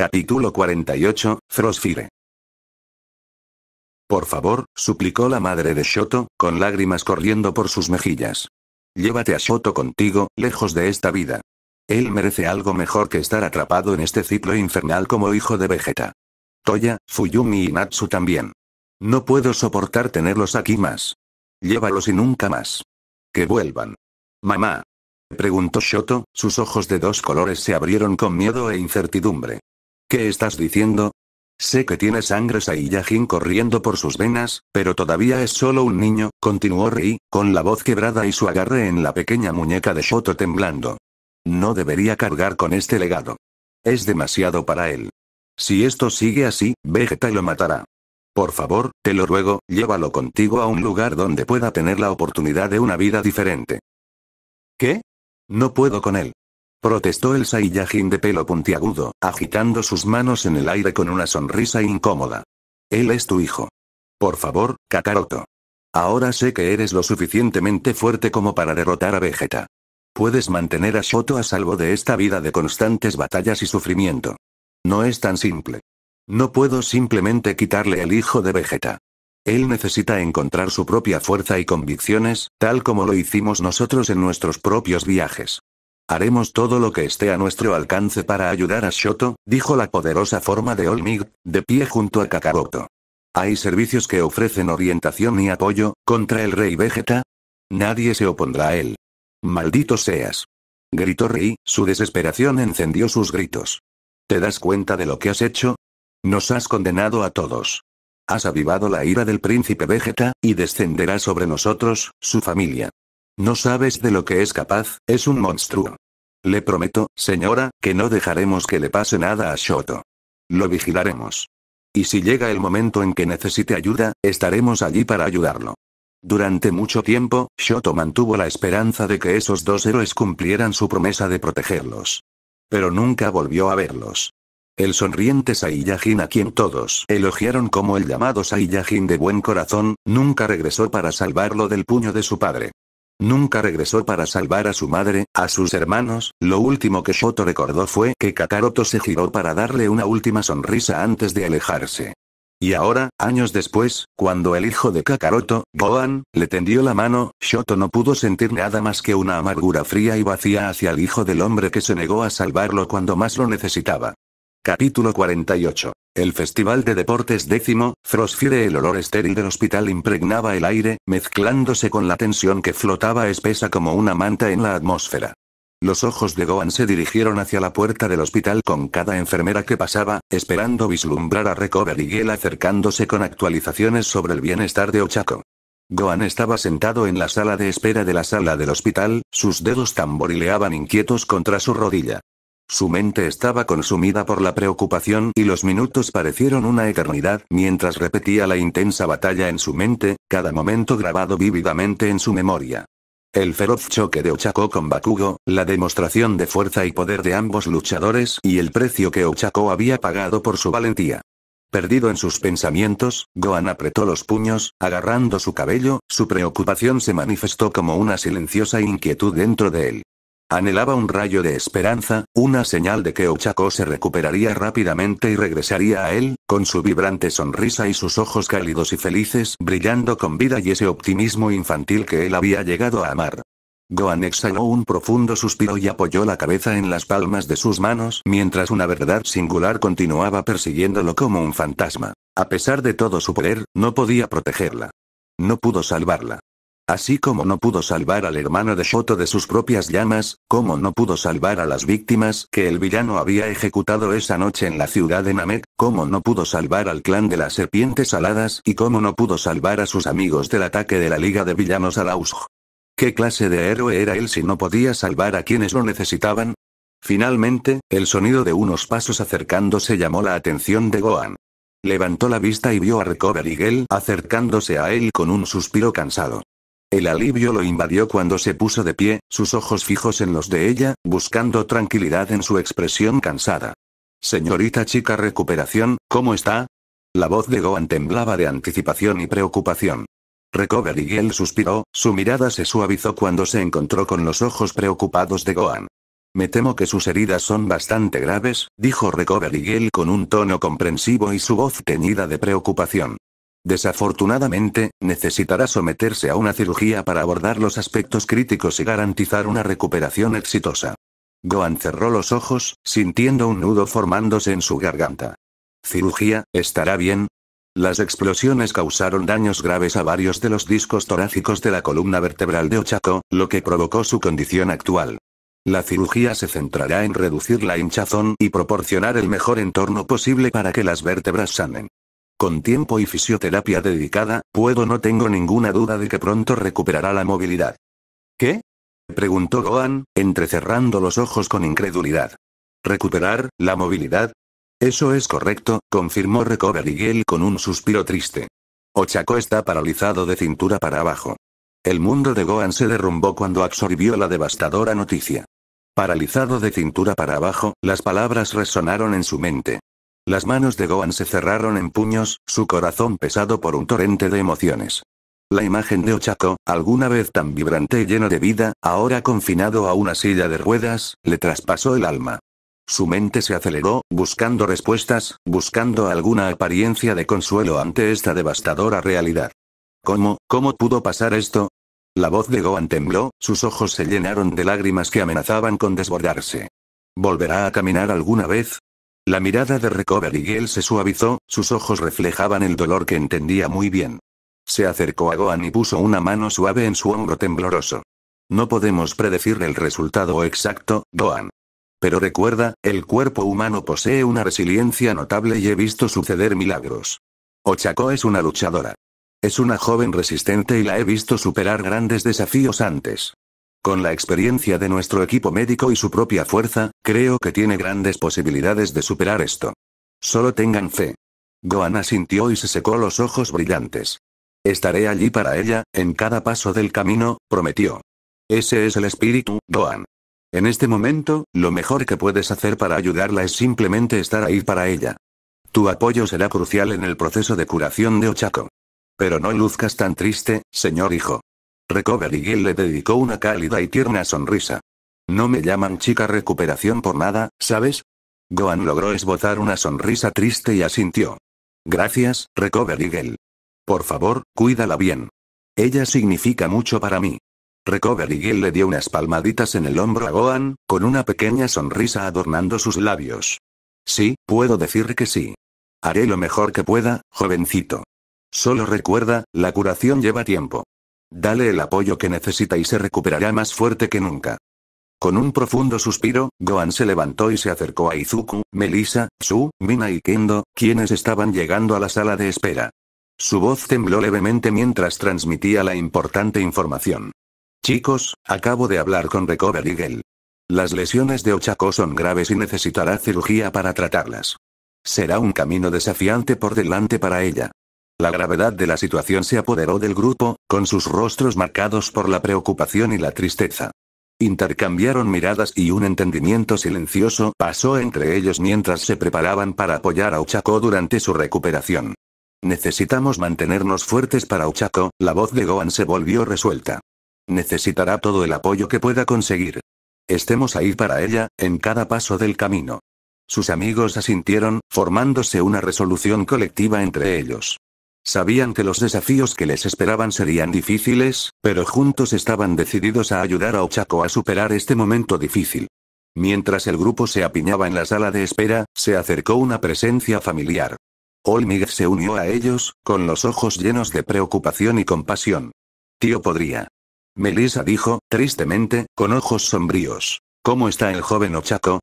Capítulo 48, Frostfire. Por favor, suplicó la madre de Shoto, con lágrimas corriendo por sus mejillas. Llévate a Shoto contigo, lejos de esta vida. Él merece algo mejor que estar atrapado en este ciclo infernal como hijo de Vegeta. Toya, Fuyumi y Natsu también. No puedo soportar tenerlos aquí más. Llévalos y nunca más. Que vuelvan. Mamá. Preguntó Shoto, sus ojos de dos colores se abrieron con miedo e incertidumbre. ¿Qué estás diciendo? Sé que tiene sangre Saiyajin corriendo por sus venas, pero todavía es solo un niño, continuó Rei, con la voz quebrada y su agarre en la pequeña muñeca de Shoto temblando. No debería cargar con este legado. Es demasiado para él. Si esto sigue así, Vegeta lo matará. Por favor, te lo ruego, llévalo contigo a un lugar donde pueda tener la oportunidad de una vida diferente. ¿Qué? No puedo con él. Protestó el Saiyajin de pelo puntiagudo, agitando sus manos en el aire con una sonrisa incómoda. Él es tu hijo. Por favor, Kakaroto. Ahora sé que eres lo suficientemente fuerte como para derrotar a Vegeta. Puedes mantener a Shoto a salvo de esta vida de constantes batallas y sufrimiento. No es tan simple. No puedo simplemente quitarle el hijo de Vegeta. Él necesita encontrar su propia fuerza y convicciones, tal como lo hicimos nosotros en nuestros propios viajes. Haremos todo lo que esté a nuestro alcance para ayudar a Shoto, dijo la poderosa forma de Olmig, de pie junto a Kakaroto. ¿Hay servicios que ofrecen orientación y apoyo, contra el rey Vegeta? Nadie se opondrá a él. Maldito seas. Gritó Rey. su desesperación encendió sus gritos. ¿Te das cuenta de lo que has hecho? Nos has condenado a todos. Has avivado la ira del príncipe Vegeta, y descenderá sobre nosotros, su familia. No sabes de lo que es capaz, es un monstruo. Le prometo, señora, que no dejaremos que le pase nada a Shoto. Lo vigilaremos. Y si llega el momento en que necesite ayuda, estaremos allí para ayudarlo. Durante mucho tiempo, Shoto mantuvo la esperanza de que esos dos héroes cumplieran su promesa de protegerlos. Pero nunca volvió a verlos. El sonriente Saiyajin a quien todos elogiaron como el llamado Saiyajin de buen corazón, nunca regresó para salvarlo del puño de su padre. Nunca regresó para salvar a su madre, a sus hermanos, lo último que Shoto recordó fue que Kakaroto se giró para darle una última sonrisa antes de alejarse. Y ahora, años después, cuando el hijo de Kakaroto, Gohan, le tendió la mano, Shoto no pudo sentir nada más que una amargura fría y vacía hacia el hijo del hombre que se negó a salvarlo cuando más lo necesitaba. Capítulo 48 el Festival de Deportes décimo, Frostfire el olor estéril del hospital impregnaba el aire, mezclándose con la tensión que flotaba espesa como una manta en la atmósfera. Los ojos de Gohan se dirigieron hacia la puerta del hospital con cada enfermera que pasaba, esperando vislumbrar a Recover y acercándose con actualizaciones sobre el bienestar de Ochako. Gohan estaba sentado en la sala de espera de la sala del hospital, sus dedos tamborileaban inquietos contra su rodilla. Su mente estaba consumida por la preocupación y los minutos parecieron una eternidad mientras repetía la intensa batalla en su mente, cada momento grabado vívidamente en su memoria. El feroz choque de Ochako con Bakugo, la demostración de fuerza y poder de ambos luchadores y el precio que Ochako había pagado por su valentía. Perdido en sus pensamientos, Gohan apretó los puños, agarrando su cabello, su preocupación se manifestó como una silenciosa inquietud dentro de él. Anhelaba un rayo de esperanza, una señal de que Ochako se recuperaría rápidamente y regresaría a él, con su vibrante sonrisa y sus ojos cálidos y felices brillando con vida y ese optimismo infantil que él había llegado a amar. Gohan exhaló un profundo suspiro y apoyó la cabeza en las palmas de sus manos mientras una verdad singular continuaba persiguiéndolo como un fantasma. A pesar de todo su poder, no podía protegerla. No pudo salvarla. Así como no pudo salvar al hermano de Shoto de sus propias llamas, como no pudo salvar a las víctimas que el villano había ejecutado esa noche en la ciudad de Namek, como no pudo salvar al clan de las serpientes aladas y como no pudo salvar a sus amigos del ataque de la Liga de Villanos a Lausg. ¿Qué clase de héroe era él si no podía salvar a quienes lo necesitaban? Finalmente, el sonido de unos pasos acercándose llamó la atención de Gohan. Levantó la vista y vio a Recover acercándose a él con un suspiro cansado. El alivio lo invadió cuando se puso de pie, sus ojos fijos en los de ella, buscando tranquilidad en su expresión cansada. Señorita chica recuperación, ¿cómo está? La voz de Gohan temblaba de anticipación y preocupación. Recovery suspiró, su mirada se suavizó cuando se encontró con los ojos preocupados de Gohan. Me temo que sus heridas son bastante graves, dijo Recovery Girl con un tono comprensivo y su voz teñida de preocupación. Desafortunadamente, necesitará someterse a una cirugía para abordar los aspectos críticos y garantizar una recuperación exitosa. Gohan cerró los ojos, sintiendo un nudo formándose en su garganta. ¿Cirugía, estará bien? Las explosiones causaron daños graves a varios de los discos torácicos de la columna vertebral de Ochako, lo que provocó su condición actual. La cirugía se centrará en reducir la hinchazón y proporcionar el mejor entorno posible para que las vértebras sanen. Con tiempo y fisioterapia dedicada, puedo no tengo ninguna duda de que pronto recuperará la movilidad. ¿Qué? preguntó Gohan, entrecerrando los ojos con incredulidad. ¿Recuperar la movilidad? Eso es correcto, confirmó Recovery con un suspiro triste. Ochaco está paralizado de cintura para abajo. El mundo de Gohan se derrumbó cuando absorbió la devastadora noticia. Paralizado de cintura para abajo, las palabras resonaron en su mente. Las manos de Gohan se cerraron en puños, su corazón pesado por un torrente de emociones. La imagen de Ochako, alguna vez tan vibrante y lleno de vida, ahora confinado a una silla de ruedas, le traspasó el alma. Su mente se aceleró, buscando respuestas, buscando alguna apariencia de consuelo ante esta devastadora realidad. ¿Cómo, cómo pudo pasar esto? La voz de Gohan tembló, sus ojos se llenaron de lágrimas que amenazaban con desbordarse. ¿Volverá a caminar alguna vez? La mirada de Recovery Girl se suavizó, sus ojos reflejaban el dolor que entendía muy bien. Se acercó a Gohan y puso una mano suave en su hombro tembloroso. No podemos predecir el resultado exacto, Gohan. Pero recuerda, el cuerpo humano posee una resiliencia notable y he visto suceder milagros. Ochako es una luchadora. Es una joven resistente y la he visto superar grandes desafíos antes. Con la experiencia de nuestro equipo médico y su propia fuerza, creo que tiene grandes posibilidades de superar esto. Solo tengan fe. Gohan asintió y se secó los ojos brillantes. Estaré allí para ella, en cada paso del camino, prometió. Ese es el espíritu, Gohan. En este momento, lo mejor que puedes hacer para ayudarla es simplemente estar ahí para ella. Tu apoyo será crucial en el proceso de curación de Ochako. Pero no luzcas tan triste, señor hijo. Recovery Girl le dedicó una cálida y tierna sonrisa. No me llaman chica recuperación por nada, ¿sabes? Gohan logró esbozar una sonrisa triste y asintió. Gracias, Recovery Girl. Por favor, cuídala bien. Ella significa mucho para mí. Recovery Girl le dio unas palmaditas en el hombro a Gohan, con una pequeña sonrisa adornando sus labios. Sí, puedo decir que sí. Haré lo mejor que pueda, jovencito. Solo recuerda, la curación lleva tiempo. Dale el apoyo que necesita y se recuperará más fuerte que nunca. Con un profundo suspiro, Gohan se levantó y se acercó a Izuku, Melissa, Su, Mina y Kendo, quienes estaban llegando a la sala de espera. Su voz tembló levemente mientras transmitía la importante información. Chicos, acabo de hablar con Recovery Girl. Las lesiones de Ochako son graves y necesitará cirugía para tratarlas. Será un camino desafiante por delante para ella. La gravedad de la situación se apoderó del grupo, con sus rostros marcados por la preocupación y la tristeza. Intercambiaron miradas y un entendimiento silencioso pasó entre ellos mientras se preparaban para apoyar a Uchako durante su recuperación. Necesitamos mantenernos fuertes para Uchako, la voz de Gohan se volvió resuelta. Necesitará todo el apoyo que pueda conseguir. Estemos ahí para ella, en cada paso del camino. Sus amigos asintieron, formándose una resolución colectiva entre ellos. Sabían que los desafíos que les esperaban serían difíciles, pero juntos estaban decididos a ayudar a Ochaco a superar este momento difícil. Mientras el grupo se apiñaba en la sala de espera, se acercó una presencia familiar. Olmig se unió a ellos, con los ojos llenos de preocupación y compasión. Tío podría. Melissa dijo, tristemente, con ojos sombríos. ¿Cómo está el joven Ochaco?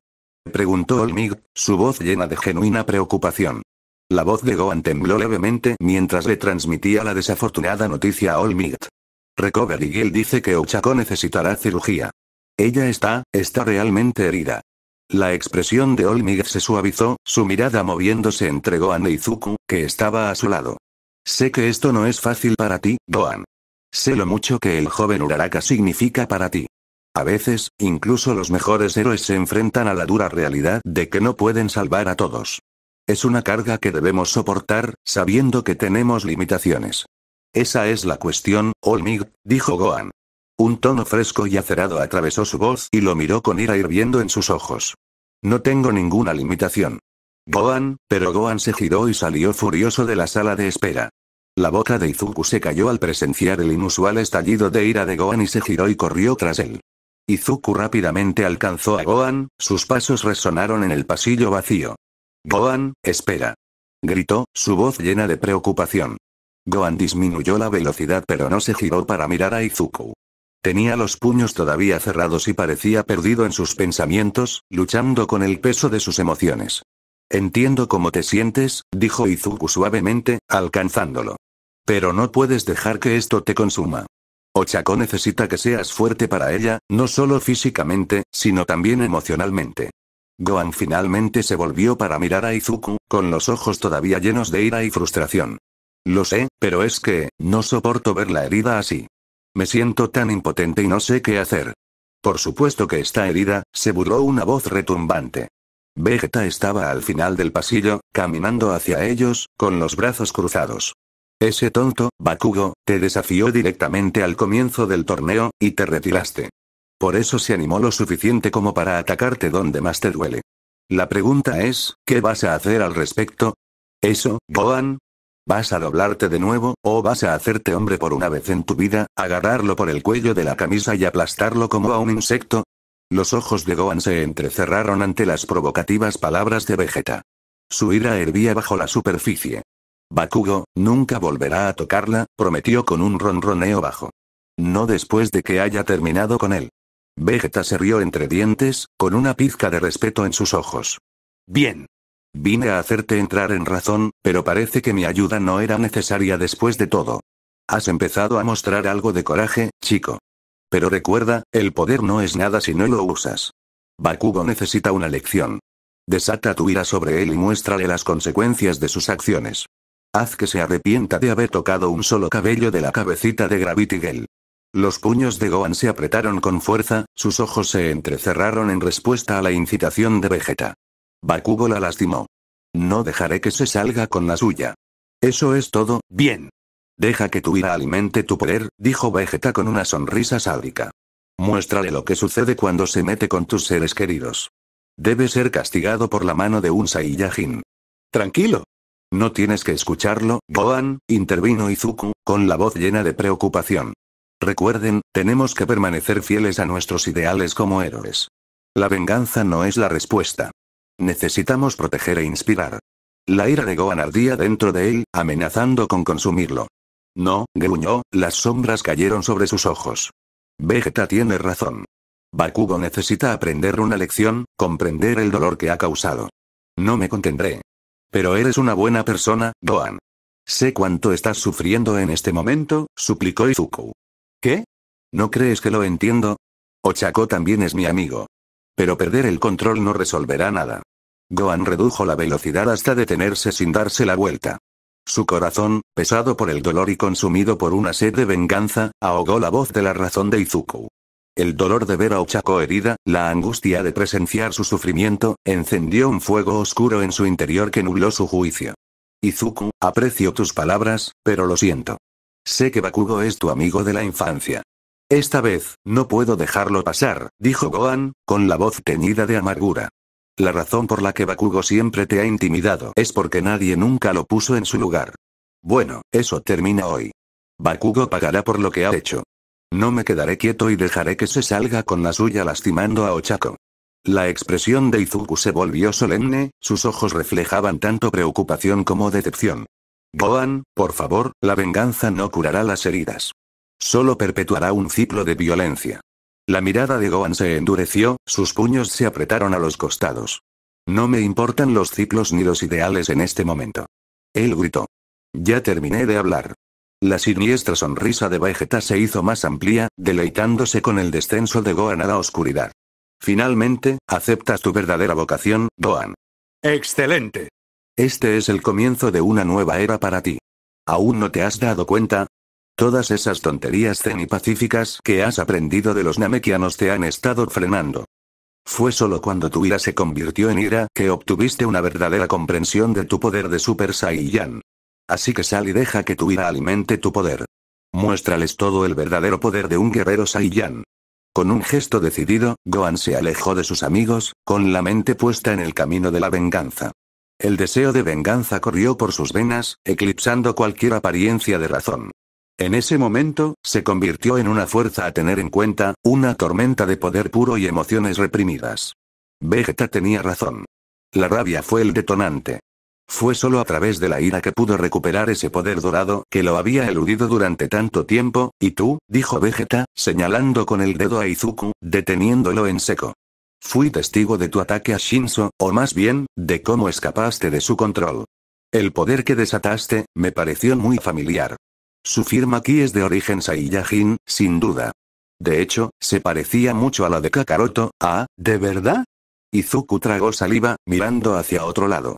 Preguntó Olmig, su voz llena de genuina preocupación. La voz de Gohan tembló levemente mientras le transmitía la desafortunada noticia a All Recover Recovery Girl dice que Ochako necesitará cirugía. Ella está, está realmente herida. La expresión de All se suavizó, su mirada moviéndose entre Gohan e Izuku, que estaba a su lado. Sé que esto no es fácil para ti, Gohan. Sé lo mucho que el joven Uraraka significa para ti. A veces, incluso los mejores héroes se enfrentan a la dura realidad de que no pueden salvar a todos. Es una carga que debemos soportar, sabiendo que tenemos limitaciones. Esa es la cuestión, Olmig, dijo Gohan. Un tono fresco y acerado atravesó su voz y lo miró con ira hirviendo en sus ojos. No tengo ninguna limitación. Gohan, pero Gohan se giró y salió furioso de la sala de espera. La boca de Izuku se cayó al presenciar el inusual estallido de ira de Gohan y se giró y corrió tras él. Izuku rápidamente alcanzó a Gohan, sus pasos resonaron en el pasillo vacío. Gohan, espera. Gritó, su voz llena de preocupación. Gohan disminuyó la velocidad pero no se giró para mirar a Izuku. Tenía los puños todavía cerrados y parecía perdido en sus pensamientos, luchando con el peso de sus emociones. Entiendo cómo te sientes, dijo Izuku suavemente, alcanzándolo. Pero no puedes dejar que esto te consuma. Ochako necesita que seas fuerte para ella, no solo físicamente, sino también emocionalmente. Gohan finalmente se volvió para mirar a Izuku, con los ojos todavía llenos de ira y frustración. Lo sé, pero es que, no soporto ver la herida así. Me siento tan impotente y no sé qué hacer. Por supuesto que está herida, se burló una voz retumbante. Vegeta estaba al final del pasillo, caminando hacia ellos, con los brazos cruzados. Ese tonto, Bakugo, te desafió directamente al comienzo del torneo, y te retiraste. Por eso se animó lo suficiente como para atacarte donde más te duele. La pregunta es, ¿qué vas a hacer al respecto? Eso, Gohan. ¿Vas a doblarte de nuevo, o vas a hacerte hombre por una vez en tu vida, agarrarlo por el cuello de la camisa y aplastarlo como a un insecto? Los ojos de Gohan se entrecerraron ante las provocativas palabras de Vegeta. Su ira hervía bajo la superficie. Bakugo, nunca volverá a tocarla, prometió con un ronroneo bajo. No después de que haya terminado con él. Vegeta se rió entre dientes, con una pizca de respeto en sus ojos. Bien. Vine a hacerte entrar en razón, pero parece que mi ayuda no era necesaria después de todo. Has empezado a mostrar algo de coraje, chico. Pero recuerda, el poder no es nada si no lo usas. Bakugo necesita una lección. Desata tu ira sobre él y muéstrale las consecuencias de sus acciones. Haz que se arrepienta de haber tocado un solo cabello de la cabecita de Gravity Girl. Los puños de Gohan se apretaron con fuerza, sus ojos se entrecerraron en respuesta a la incitación de Vegeta. Bakugo la lastimó. No dejaré que se salga con la suya. Eso es todo, bien. Deja que tu ira alimente tu poder, dijo Vegeta con una sonrisa sádica. Muéstrale lo que sucede cuando se mete con tus seres queridos. Debe ser castigado por la mano de un Saiyajin. Tranquilo. No tienes que escucharlo, Gohan, intervino Izuku, con la voz llena de preocupación. Recuerden, tenemos que permanecer fieles a nuestros ideales como héroes. La venganza no es la respuesta. Necesitamos proteger e inspirar. La ira de Gohan ardía dentro de él, amenazando con consumirlo. No, gruñó, las sombras cayeron sobre sus ojos. Vegeta tiene razón. Bakugo necesita aprender una lección, comprender el dolor que ha causado. No me contendré. Pero eres una buena persona, Gohan. Sé cuánto estás sufriendo en este momento, suplicó Izuku. ¿Qué? ¿No crees que lo entiendo? Ochako también es mi amigo. Pero perder el control no resolverá nada. Gohan redujo la velocidad hasta detenerse sin darse la vuelta. Su corazón, pesado por el dolor y consumido por una sed de venganza, ahogó la voz de la razón de Izuku. El dolor de ver a Ochako herida, la angustia de presenciar su sufrimiento, encendió un fuego oscuro en su interior que nubló su juicio. Izuku, aprecio tus palabras, pero lo siento. Sé que Bakugo es tu amigo de la infancia. Esta vez, no puedo dejarlo pasar, dijo Gohan, con la voz teñida de amargura. La razón por la que Bakugo siempre te ha intimidado es porque nadie nunca lo puso en su lugar. Bueno, eso termina hoy. Bakugo pagará por lo que ha hecho. No me quedaré quieto y dejaré que se salga con la suya lastimando a Ochako. La expresión de Izuku se volvió solemne, sus ojos reflejaban tanto preocupación como decepción. Gohan, por favor, la venganza no curará las heridas. Solo perpetuará un ciclo de violencia. La mirada de Gohan se endureció, sus puños se apretaron a los costados. No me importan los ciclos ni los ideales en este momento. Él gritó. Ya terminé de hablar. La siniestra sonrisa de Vegeta se hizo más amplia, deleitándose con el descenso de Gohan a la oscuridad. Finalmente, aceptas tu verdadera vocación, Gohan. Excelente. Este es el comienzo de una nueva era para ti. ¿Aún no te has dado cuenta? Todas esas tonterías pacíficas que has aprendido de los namekianos te han estado frenando. Fue solo cuando tu ira se convirtió en ira que obtuviste una verdadera comprensión de tu poder de Super Saiyan. Así que sal y deja que tu ira alimente tu poder. Muéstrales todo el verdadero poder de un guerrero Saiyan. Con un gesto decidido, Gohan se alejó de sus amigos, con la mente puesta en el camino de la venganza. El deseo de venganza corrió por sus venas, eclipsando cualquier apariencia de razón. En ese momento, se convirtió en una fuerza a tener en cuenta, una tormenta de poder puro y emociones reprimidas. Vegeta tenía razón. La rabia fue el detonante. Fue solo a través de la ira que pudo recuperar ese poder dorado que lo había eludido durante tanto tiempo, y tú, dijo Vegeta, señalando con el dedo a Izuku, deteniéndolo en seco. Fui testigo de tu ataque a Shinso, o más bien, de cómo escapaste de su control. El poder que desataste, me pareció muy familiar. Su firma aquí es de origen Saiyajin, sin duda. De hecho, se parecía mucho a la de Kakaroto, ¿ah, de verdad? Izuku tragó saliva, mirando hacia otro lado.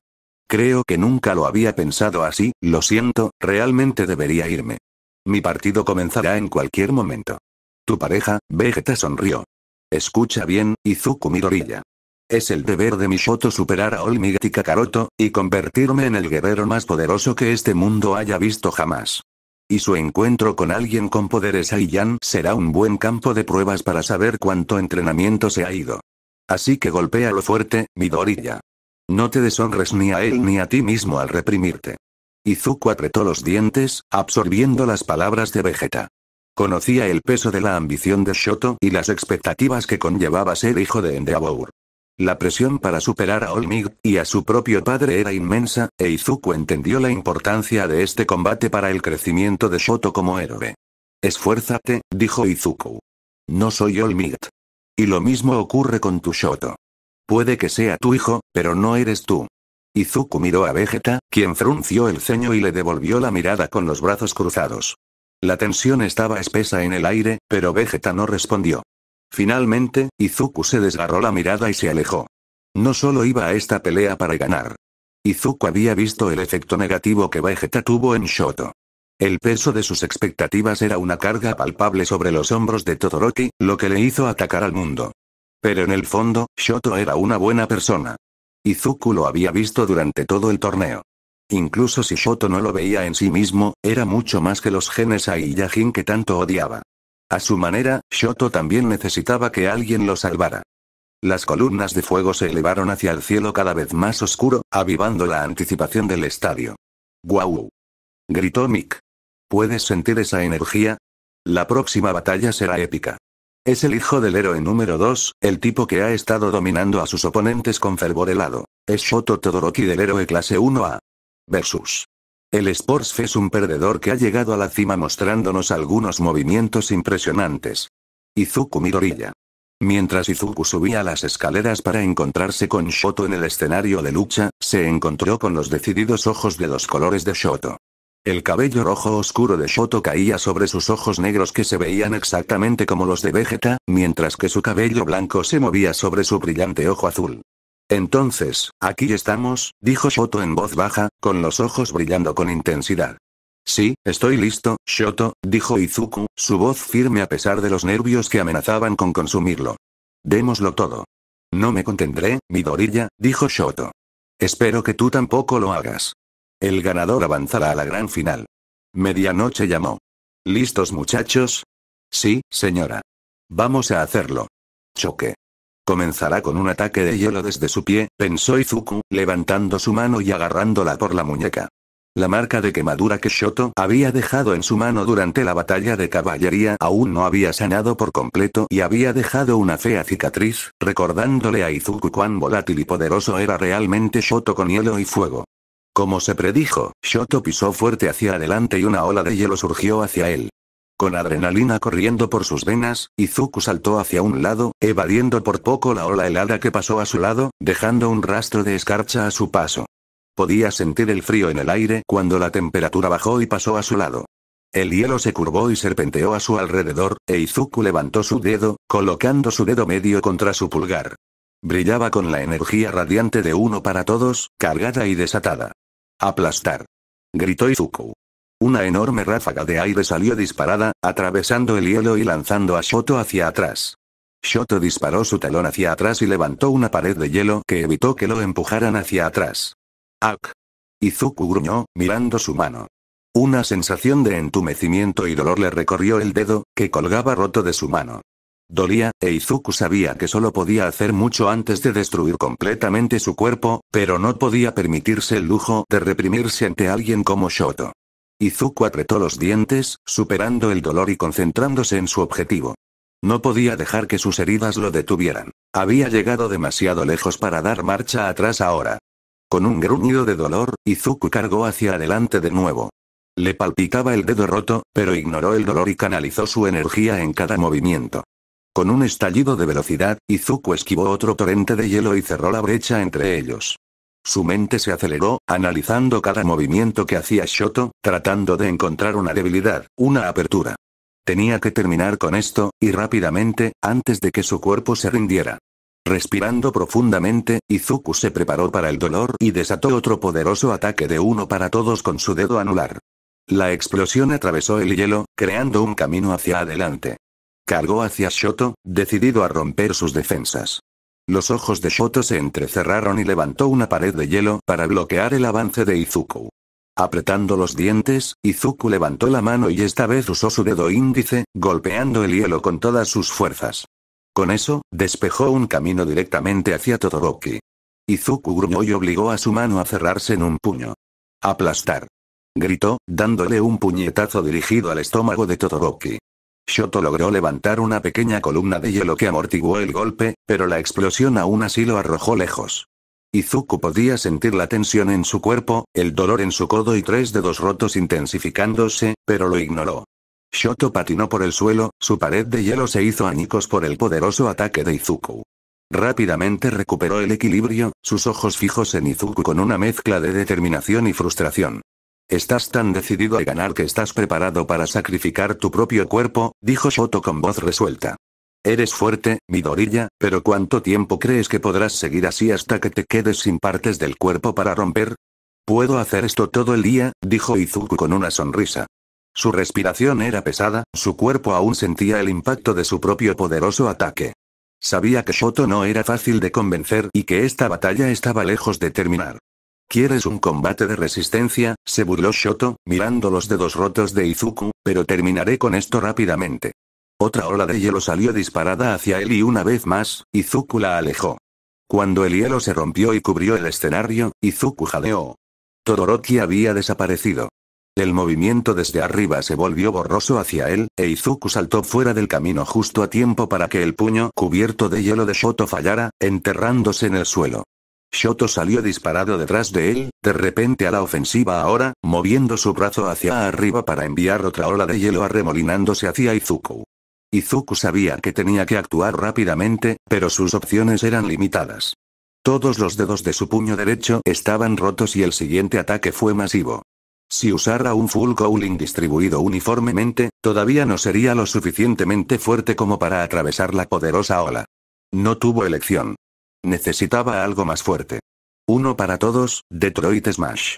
Creo que nunca lo había pensado así, lo siento, realmente debería irme. Mi partido comenzará en cualquier momento. Tu pareja, Vegeta sonrió. Escucha bien, Izuku Midoriya. Es el deber de Mishoto superar a Olmigati y Kakaroto, y convertirme en el guerrero más poderoso que este mundo haya visto jamás. Y su encuentro con alguien con poderes Aiyan será un buen campo de pruebas para saber cuánto entrenamiento se ha ido. Así que golpéalo fuerte, Midoriya. No te deshonres ni a él ni a ti mismo al reprimirte. Izuku apretó los dientes, absorbiendo las palabras de Vegeta. Conocía el peso de la ambición de Shoto y las expectativas que conllevaba ser hijo de Endeavor. La presión para superar a Olmig y a su propio padre era inmensa, e Izuku entendió la importancia de este combate para el crecimiento de Shoto como héroe. Esfuérzate, dijo Izuku. No soy Olmig. Y lo mismo ocurre con tu Shoto. Puede que sea tu hijo, pero no eres tú. Izuku miró a Vegeta, quien frunció el ceño y le devolvió la mirada con los brazos cruzados. La tensión estaba espesa en el aire, pero Vegeta no respondió. Finalmente, Izuku se desgarró la mirada y se alejó. No solo iba a esta pelea para ganar. Izuku había visto el efecto negativo que Vegeta tuvo en Shoto. El peso de sus expectativas era una carga palpable sobre los hombros de Todoroki, lo que le hizo atacar al mundo. Pero en el fondo, Shoto era una buena persona. Izuku lo había visto durante todo el torneo. Incluso si Shoto no lo veía en sí mismo, era mucho más que los genes Aiyajin que tanto odiaba. A su manera, Shoto también necesitaba que alguien lo salvara. Las columnas de fuego se elevaron hacia el cielo cada vez más oscuro, avivando la anticipación del estadio. ¡Guau! gritó Mick. ¿Puedes sentir esa energía? La próxima batalla será épica. Es el hijo del héroe número 2, el tipo que ha estado dominando a sus oponentes con fervor helado. Es Shoto Todoroki del héroe clase 1A. Versus. El Sports es un perdedor que ha llegado a la cima mostrándonos algunos movimientos impresionantes. Izuku Midoriya. Mientras Izuku subía las escaleras para encontrarse con Shoto en el escenario de lucha, se encontró con los decididos ojos de los colores de Shoto. El cabello rojo oscuro de Shoto caía sobre sus ojos negros que se veían exactamente como los de Vegeta, mientras que su cabello blanco se movía sobre su brillante ojo azul. Entonces, aquí estamos, dijo Shoto en voz baja, con los ojos brillando con intensidad. Sí, estoy listo, Shoto, dijo Izuku, su voz firme a pesar de los nervios que amenazaban con consumirlo. Démoslo todo. No me contendré, Dorilla, dijo Shoto. Espero que tú tampoco lo hagas. El ganador avanzará a la gran final. Medianoche llamó. ¿Listos muchachos? Sí, señora. Vamos a hacerlo. Choque. Comenzará con un ataque de hielo desde su pie, pensó Izuku, levantando su mano y agarrándola por la muñeca. La marca de quemadura que Shoto había dejado en su mano durante la batalla de caballería aún no había sanado por completo y había dejado una fea cicatriz, recordándole a Izuku cuán volátil y poderoso era realmente Shoto con hielo y fuego. Como se predijo, Shoto pisó fuerte hacia adelante y una ola de hielo surgió hacia él. Con adrenalina corriendo por sus venas, Izuku saltó hacia un lado, evadiendo por poco la ola helada que pasó a su lado, dejando un rastro de escarcha a su paso. Podía sentir el frío en el aire cuando la temperatura bajó y pasó a su lado. El hielo se curvó y serpenteó a su alrededor, e Izuku levantó su dedo, colocando su dedo medio contra su pulgar. Brillaba con la energía radiante de uno para todos, cargada y desatada. Aplastar. Gritó Izuku. Una enorme ráfaga de aire salió disparada, atravesando el hielo y lanzando a Shoto hacia atrás. Shoto disparó su talón hacia atrás y levantó una pared de hielo que evitó que lo empujaran hacia atrás. ¡Ak! Izuku gruñó, mirando su mano. Una sensación de entumecimiento y dolor le recorrió el dedo, que colgaba roto de su mano. Dolía, e Izuku sabía que solo podía hacer mucho antes de destruir completamente su cuerpo, pero no podía permitirse el lujo de reprimirse ante alguien como Shoto. Izuku apretó los dientes, superando el dolor y concentrándose en su objetivo. No podía dejar que sus heridas lo detuvieran. Había llegado demasiado lejos para dar marcha atrás ahora. Con un gruñido de dolor, Izuku cargó hacia adelante de nuevo. Le palpitaba el dedo roto, pero ignoró el dolor y canalizó su energía en cada movimiento. Con un estallido de velocidad, Izuku esquivó otro torrente de hielo y cerró la brecha entre ellos. Su mente se aceleró, analizando cada movimiento que hacía Shoto, tratando de encontrar una debilidad, una apertura. Tenía que terminar con esto, y rápidamente, antes de que su cuerpo se rindiera. Respirando profundamente, Izuku se preparó para el dolor y desató otro poderoso ataque de uno para todos con su dedo anular. La explosión atravesó el hielo, creando un camino hacia adelante. Cargó hacia Shoto, decidido a romper sus defensas. Los ojos de Shoto se entrecerraron y levantó una pared de hielo para bloquear el avance de Izuku. Apretando los dientes, Izuku levantó la mano y esta vez usó su dedo índice, golpeando el hielo con todas sus fuerzas. Con eso, despejó un camino directamente hacia Todoroki. Izuku gruñó y obligó a su mano a cerrarse en un puño. Aplastar. Gritó, dándole un puñetazo dirigido al estómago de Todoroki. Shoto logró levantar una pequeña columna de hielo que amortiguó el golpe, pero la explosión aún así lo arrojó lejos. Izuku podía sentir la tensión en su cuerpo, el dolor en su codo y tres dedos rotos intensificándose, pero lo ignoró. Shoto patinó por el suelo, su pared de hielo se hizo añicos por el poderoso ataque de Izuku. Rápidamente recuperó el equilibrio, sus ojos fijos en Izuku con una mezcla de determinación y frustración. Estás tan decidido a ganar que estás preparado para sacrificar tu propio cuerpo, dijo Shoto con voz resuelta. Eres fuerte, Midorilla, pero ¿cuánto tiempo crees que podrás seguir así hasta que te quedes sin partes del cuerpo para romper? Puedo hacer esto todo el día, dijo Izuku con una sonrisa. Su respiración era pesada, su cuerpo aún sentía el impacto de su propio poderoso ataque. Sabía que Shoto no era fácil de convencer y que esta batalla estaba lejos de terminar. ¿Quieres un combate de resistencia? se burló Shoto, mirando los dedos rotos de Izuku, pero terminaré con esto rápidamente. Otra ola de hielo salió disparada hacia él y una vez más, Izuku la alejó. Cuando el hielo se rompió y cubrió el escenario, Izuku jadeó. Todoroki había desaparecido. El movimiento desde arriba se volvió borroso hacia él, e Izuku saltó fuera del camino justo a tiempo para que el puño cubierto de hielo de Shoto fallara, enterrándose en el suelo. Shoto salió disparado detrás de él, de repente a la ofensiva ahora, moviendo su brazo hacia arriba para enviar otra ola de hielo arremolinándose hacia Izuku. Izuku sabía que tenía que actuar rápidamente, pero sus opciones eran limitadas. Todos los dedos de su puño derecho estaban rotos y el siguiente ataque fue masivo. Si usara un full cooling distribuido uniformemente, todavía no sería lo suficientemente fuerte como para atravesar la poderosa ola. No tuvo elección. Necesitaba algo más fuerte. Uno para todos, Detroit Smash.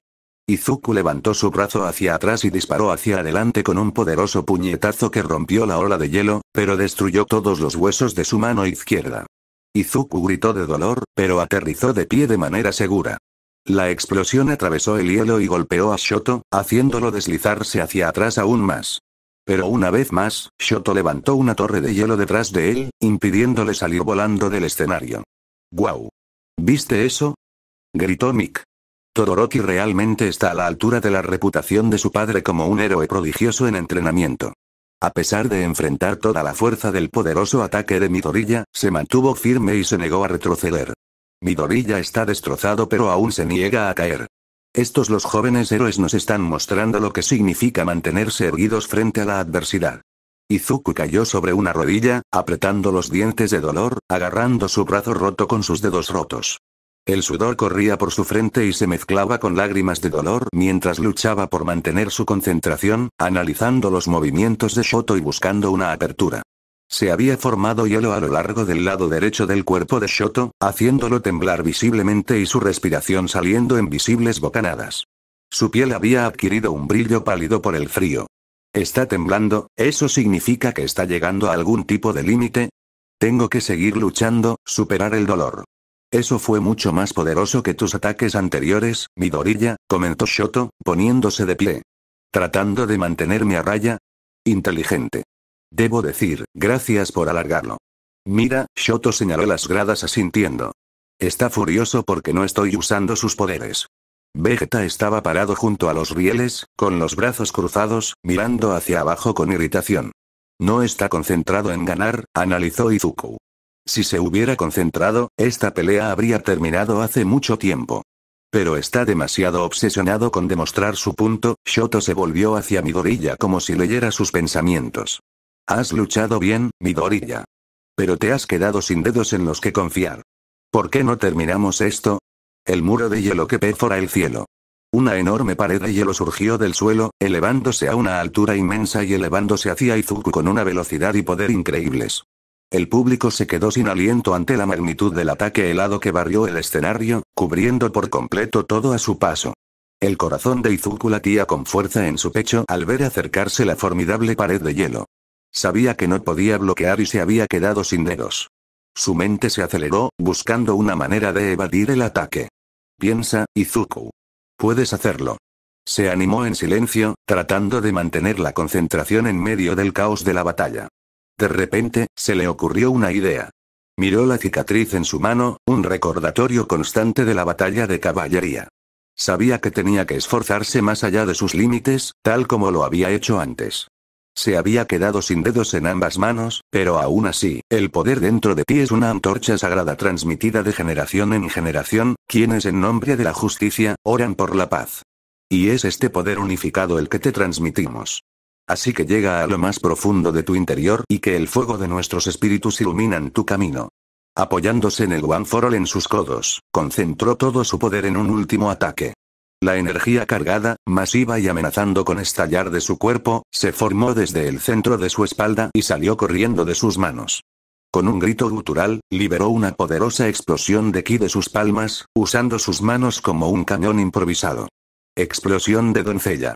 Izuku levantó su brazo hacia atrás y disparó hacia adelante con un poderoso puñetazo que rompió la ola de hielo, pero destruyó todos los huesos de su mano izquierda. Izuku gritó de dolor, pero aterrizó de pie de manera segura. La explosión atravesó el hielo y golpeó a Shoto, haciéndolo deslizarse hacia atrás aún más. Pero una vez más, Shoto levantó una torre de hielo detrás de él, impidiéndole salir volando del escenario. ¡Guau! ¿Viste eso? gritó Mick. Todoroki realmente está a la altura de la reputación de su padre como un héroe prodigioso en entrenamiento. A pesar de enfrentar toda la fuerza del poderoso ataque de Midorilla, se mantuvo firme y se negó a retroceder. Midorilla está destrozado pero aún se niega a caer. Estos los jóvenes héroes nos están mostrando lo que significa mantenerse erguidos frente a la adversidad. Izuku cayó sobre una rodilla, apretando los dientes de dolor, agarrando su brazo roto con sus dedos rotos. El sudor corría por su frente y se mezclaba con lágrimas de dolor mientras luchaba por mantener su concentración, analizando los movimientos de Shoto y buscando una apertura. Se había formado hielo a lo largo del lado derecho del cuerpo de Shoto, haciéndolo temblar visiblemente y su respiración saliendo en visibles bocanadas. Su piel había adquirido un brillo pálido por el frío. Está temblando, ¿eso significa que está llegando a algún tipo de límite? Tengo que seguir luchando, superar el dolor. Eso fue mucho más poderoso que tus ataques anteriores, Midorilla, comentó Shoto, poniéndose de pie. Tratando de mantenerme a raya. Inteligente. Debo decir, gracias por alargarlo. Mira, Shoto señaló las gradas asintiendo. Está furioso porque no estoy usando sus poderes. Vegeta estaba parado junto a los rieles, con los brazos cruzados, mirando hacia abajo con irritación. No está concentrado en ganar, analizó Izuku. Si se hubiera concentrado, esta pelea habría terminado hace mucho tiempo. Pero está demasiado obsesionado con demostrar su punto, Shoto se volvió hacia Midorilla como si leyera sus pensamientos. Has luchado bien, Midorilla. Pero te has quedado sin dedos en los que confiar. ¿Por qué no terminamos esto? El muro de hielo que perfora el cielo. Una enorme pared de hielo surgió del suelo, elevándose a una altura inmensa y elevándose hacia Izuku con una velocidad y poder increíbles. El público se quedó sin aliento ante la magnitud del ataque helado que barrió el escenario, cubriendo por completo todo a su paso. El corazón de Izuku latía con fuerza en su pecho al ver acercarse la formidable pared de hielo. Sabía que no podía bloquear y se había quedado sin dedos. Su mente se aceleró, buscando una manera de evadir el ataque. Piensa, Izuku. Puedes hacerlo. Se animó en silencio, tratando de mantener la concentración en medio del caos de la batalla. De repente, se le ocurrió una idea. Miró la cicatriz en su mano, un recordatorio constante de la batalla de caballería. Sabía que tenía que esforzarse más allá de sus límites, tal como lo había hecho antes. Se había quedado sin dedos en ambas manos, pero aún así, el poder dentro de ti es una antorcha sagrada transmitida de generación en generación, quienes en nombre de la justicia, oran por la paz. Y es este poder unificado el que te transmitimos. Así que llega a lo más profundo de tu interior y que el fuego de nuestros espíritus iluminan tu camino. Apoyándose en el One for All en sus codos, concentró todo su poder en un último ataque. La energía cargada, masiva y amenazando con estallar de su cuerpo, se formó desde el centro de su espalda y salió corriendo de sus manos. Con un grito gutural, liberó una poderosa explosión de ki de sus palmas, usando sus manos como un cañón improvisado. Explosión de doncella.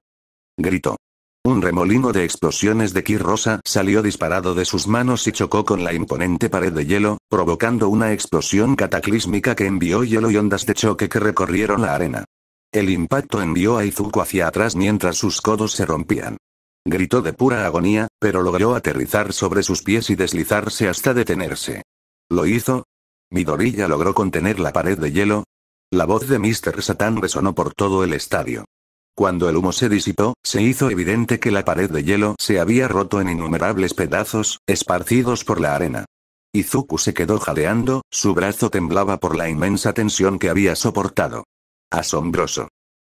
Gritó. Un remolino de explosiones de ki rosa salió disparado de sus manos y chocó con la imponente pared de hielo, provocando una explosión cataclísmica que envió hielo y ondas de choque que recorrieron la arena. El impacto envió a Izuku hacia atrás mientras sus codos se rompían. Gritó de pura agonía, pero logró aterrizar sobre sus pies y deslizarse hasta detenerse. ¿Lo hizo? ¿Midorilla logró contener la pared de hielo? La voz de Mr. Satan resonó por todo el estadio. Cuando el humo se disipó, se hizo evidente que la pared de hielo se había roto en innumerables pedazos, esparcidos por la arena. Izuku se quedó jadeando, su brazo temblaba por la inmensa tensión que había soportado. Asombroso.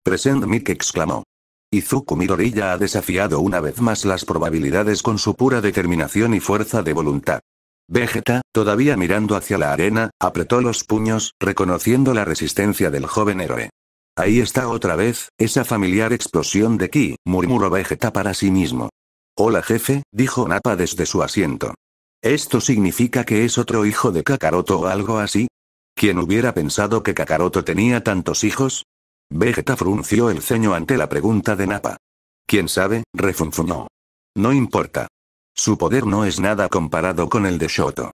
Present Mick exclamó. Izuku Mirorilla ha desafiado una vez más las probabilidades con su pura determinación y fuerza de voluntad. Vegeta, todavía mirando hacia la arena, apretó los puños, reconociendo la resistencia del joven héroe. Ahí está otra vez, esa familiar explosión de ki, murmuró Vegeta para sí mismo. Hola jefe, dijo Nappa desde su asiento. ¿Esto significa que es otro hijo de Kakaroto o algo así? ¿Quién hubiera pensado que Kakaroto tenía tantos hijos? Vegeta frunció el ceño ante la pregunta de Napa. ¿Quién sabe? refunfuñó. No importa. Su poder no es nada comparado con el de Shoto.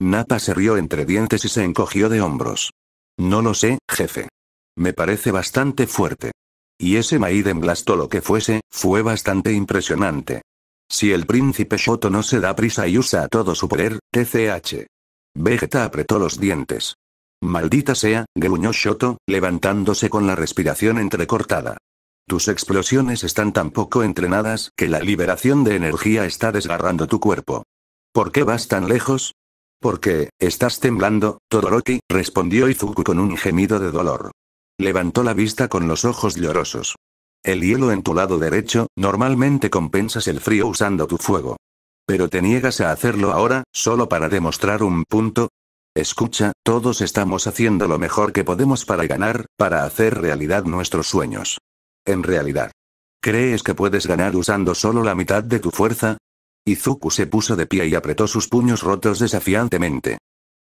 Napa se rió entre dientes y se encogió de hombros. No lo sé, jefe. Me parece bastante fuerte. Y ese Maiden Blasto lo que fuese, fue bastante impresionante. Si el príncipe Shoto no se da prisa y usa todo su poder, TCH. Vegeta apretó los dientes. Maldita sea, gruñó Shoto, levantándose con la respiración entrecortada. Tus explosiones están tan poco entrenadas que la liberación de energía está desgarrando tu cuerpo. ¿Por qué vas tan lejos? Porque, estás temblando, Todoroki, respondió Izuku con un gemido de dolor. Levantó la vista con los ojos llorosos. El hielo en tu lado derecho, normalmente compensas el frío usando tu fuego. Pero te niegas a hacerlo ahora, solo para demostrar un punto, Escucha, todos estamos haciendo lo mejor que podemos para ganar, para hacer realidad nuestros sueños. En realidad. ¿Crees que puedes ganar usando solo la mitad de tu fuerza? Izuku se puso de pie y apretó sus puños rotos desafiantemente.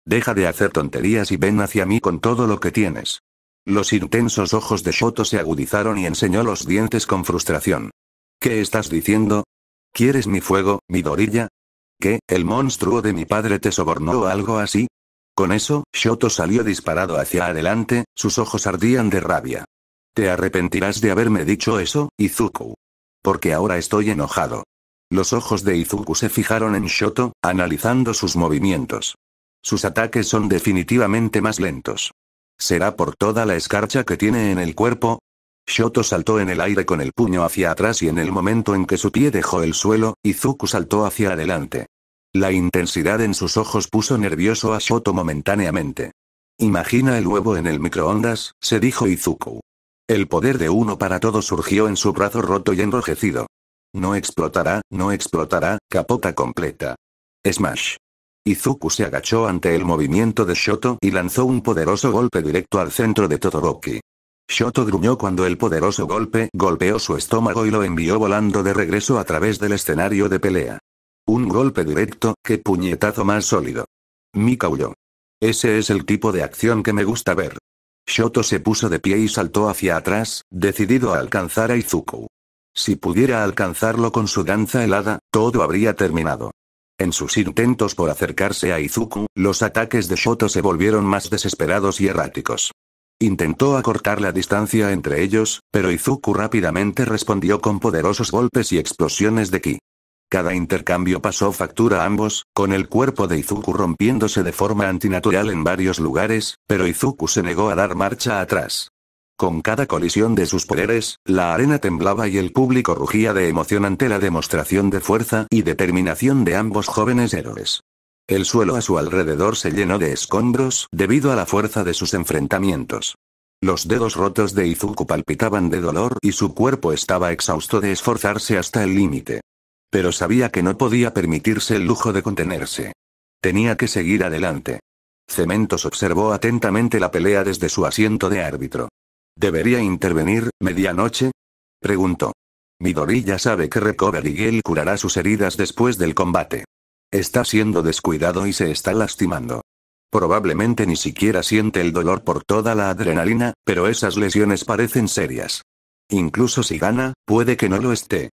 Deja de hacer tonterías y ven hacia mí con todo lo que tienes. Los intensos ojos de Shoto se agudizaron y enseñó los dientes con frustración. ¿Qué estás diciendo? ¿Quieres mi fuego, mi dorilla? ¿Qué, el monstruo de mi padre te sobornó o algo así? Con eso, Shoto salió disparado hacia adelante, sus ojos ardían de rabia. Te arrepentirás de haberme dicho eso, Izuku. Porque ahora estoy enojado. Los ojos de Izuku se fijaron en Shoto, analizando sus movimientos. Sus ataques son definitivamente más lentos. ¿Será por toda la escarcha que tiene en el cuerpo? Shoto saltó en el aire con el puño hacia atrás y en el momento en que su pie dejó el suelo, Izuku saltó hacia adelante. La intensidad en sus ojos puso nervioso a Shoto momentáneamente. Imagina el huevo en el microondas, se dijo Izuku. El poder de uno para todo surgió en su brazo roto y enrojecido. No explotará, no explotará, capota completa. Smash. Izuku se agachó ante el movimiento de Shoto y lanzó un poderoso golpe directo al centro de Todoroki. Shoto gruñó cuando el poderoso golpe golpeó su estómago y lo envió volando de regreso a través del escenario de pelea. Un golpe directo, qué puñetazo más sólido. Mika huyó. Ese es el tipo de acción que me gusta ver. Shoto se puso de pie y saltó hacia atrás, decidido a alcanzar a Izuku. Si pudiera alcanzarlo con su danza helada, todo habría terminado. En sus intentos por acercarse a Izuku, los ataques de Shoto se volvieron más desesperados y erráticos. Intentó acortar la distancia entre ellos, pero Izuku rápidamente respondió con poderosos golpes y explosiones de ki. Cada intercambio pasó factura a ambos, con el cuerpo de Izuku rompiéndose de forma antinatural en varios lugares, pero Izuku se negó a dar marcha atrás. Con cada colisión de sus poderes, la arena temblaba y el público rugía de emoción ante la demostración de fuerza y determinación de ambos jóvenes héroes. El suelo a su alrededor se llenó de escombros debido a la fuerza de sus enfrentamientos. Los dedos rotos de Izuku palpitaban de dolor y su cuerpo estaba exhausto de esforzarse hasta el límite. Pero sabía que no podía permitirse el lujo de contenerse. Tenía que seguir adelante. Cementos observó atentamente la pelea desde su asiento de árbitro. ¿Debería intervenir, medianoche? Preguntó. Midori ya sabe que Recover él curará sus heridas después del combate. Está siendo descuidado y se está lastimando. Probablemente ni siquiera siente el dolor por toda la adrenalina, pero esas lesiones parecen serias. Incluso si gana, puede que no lo esté.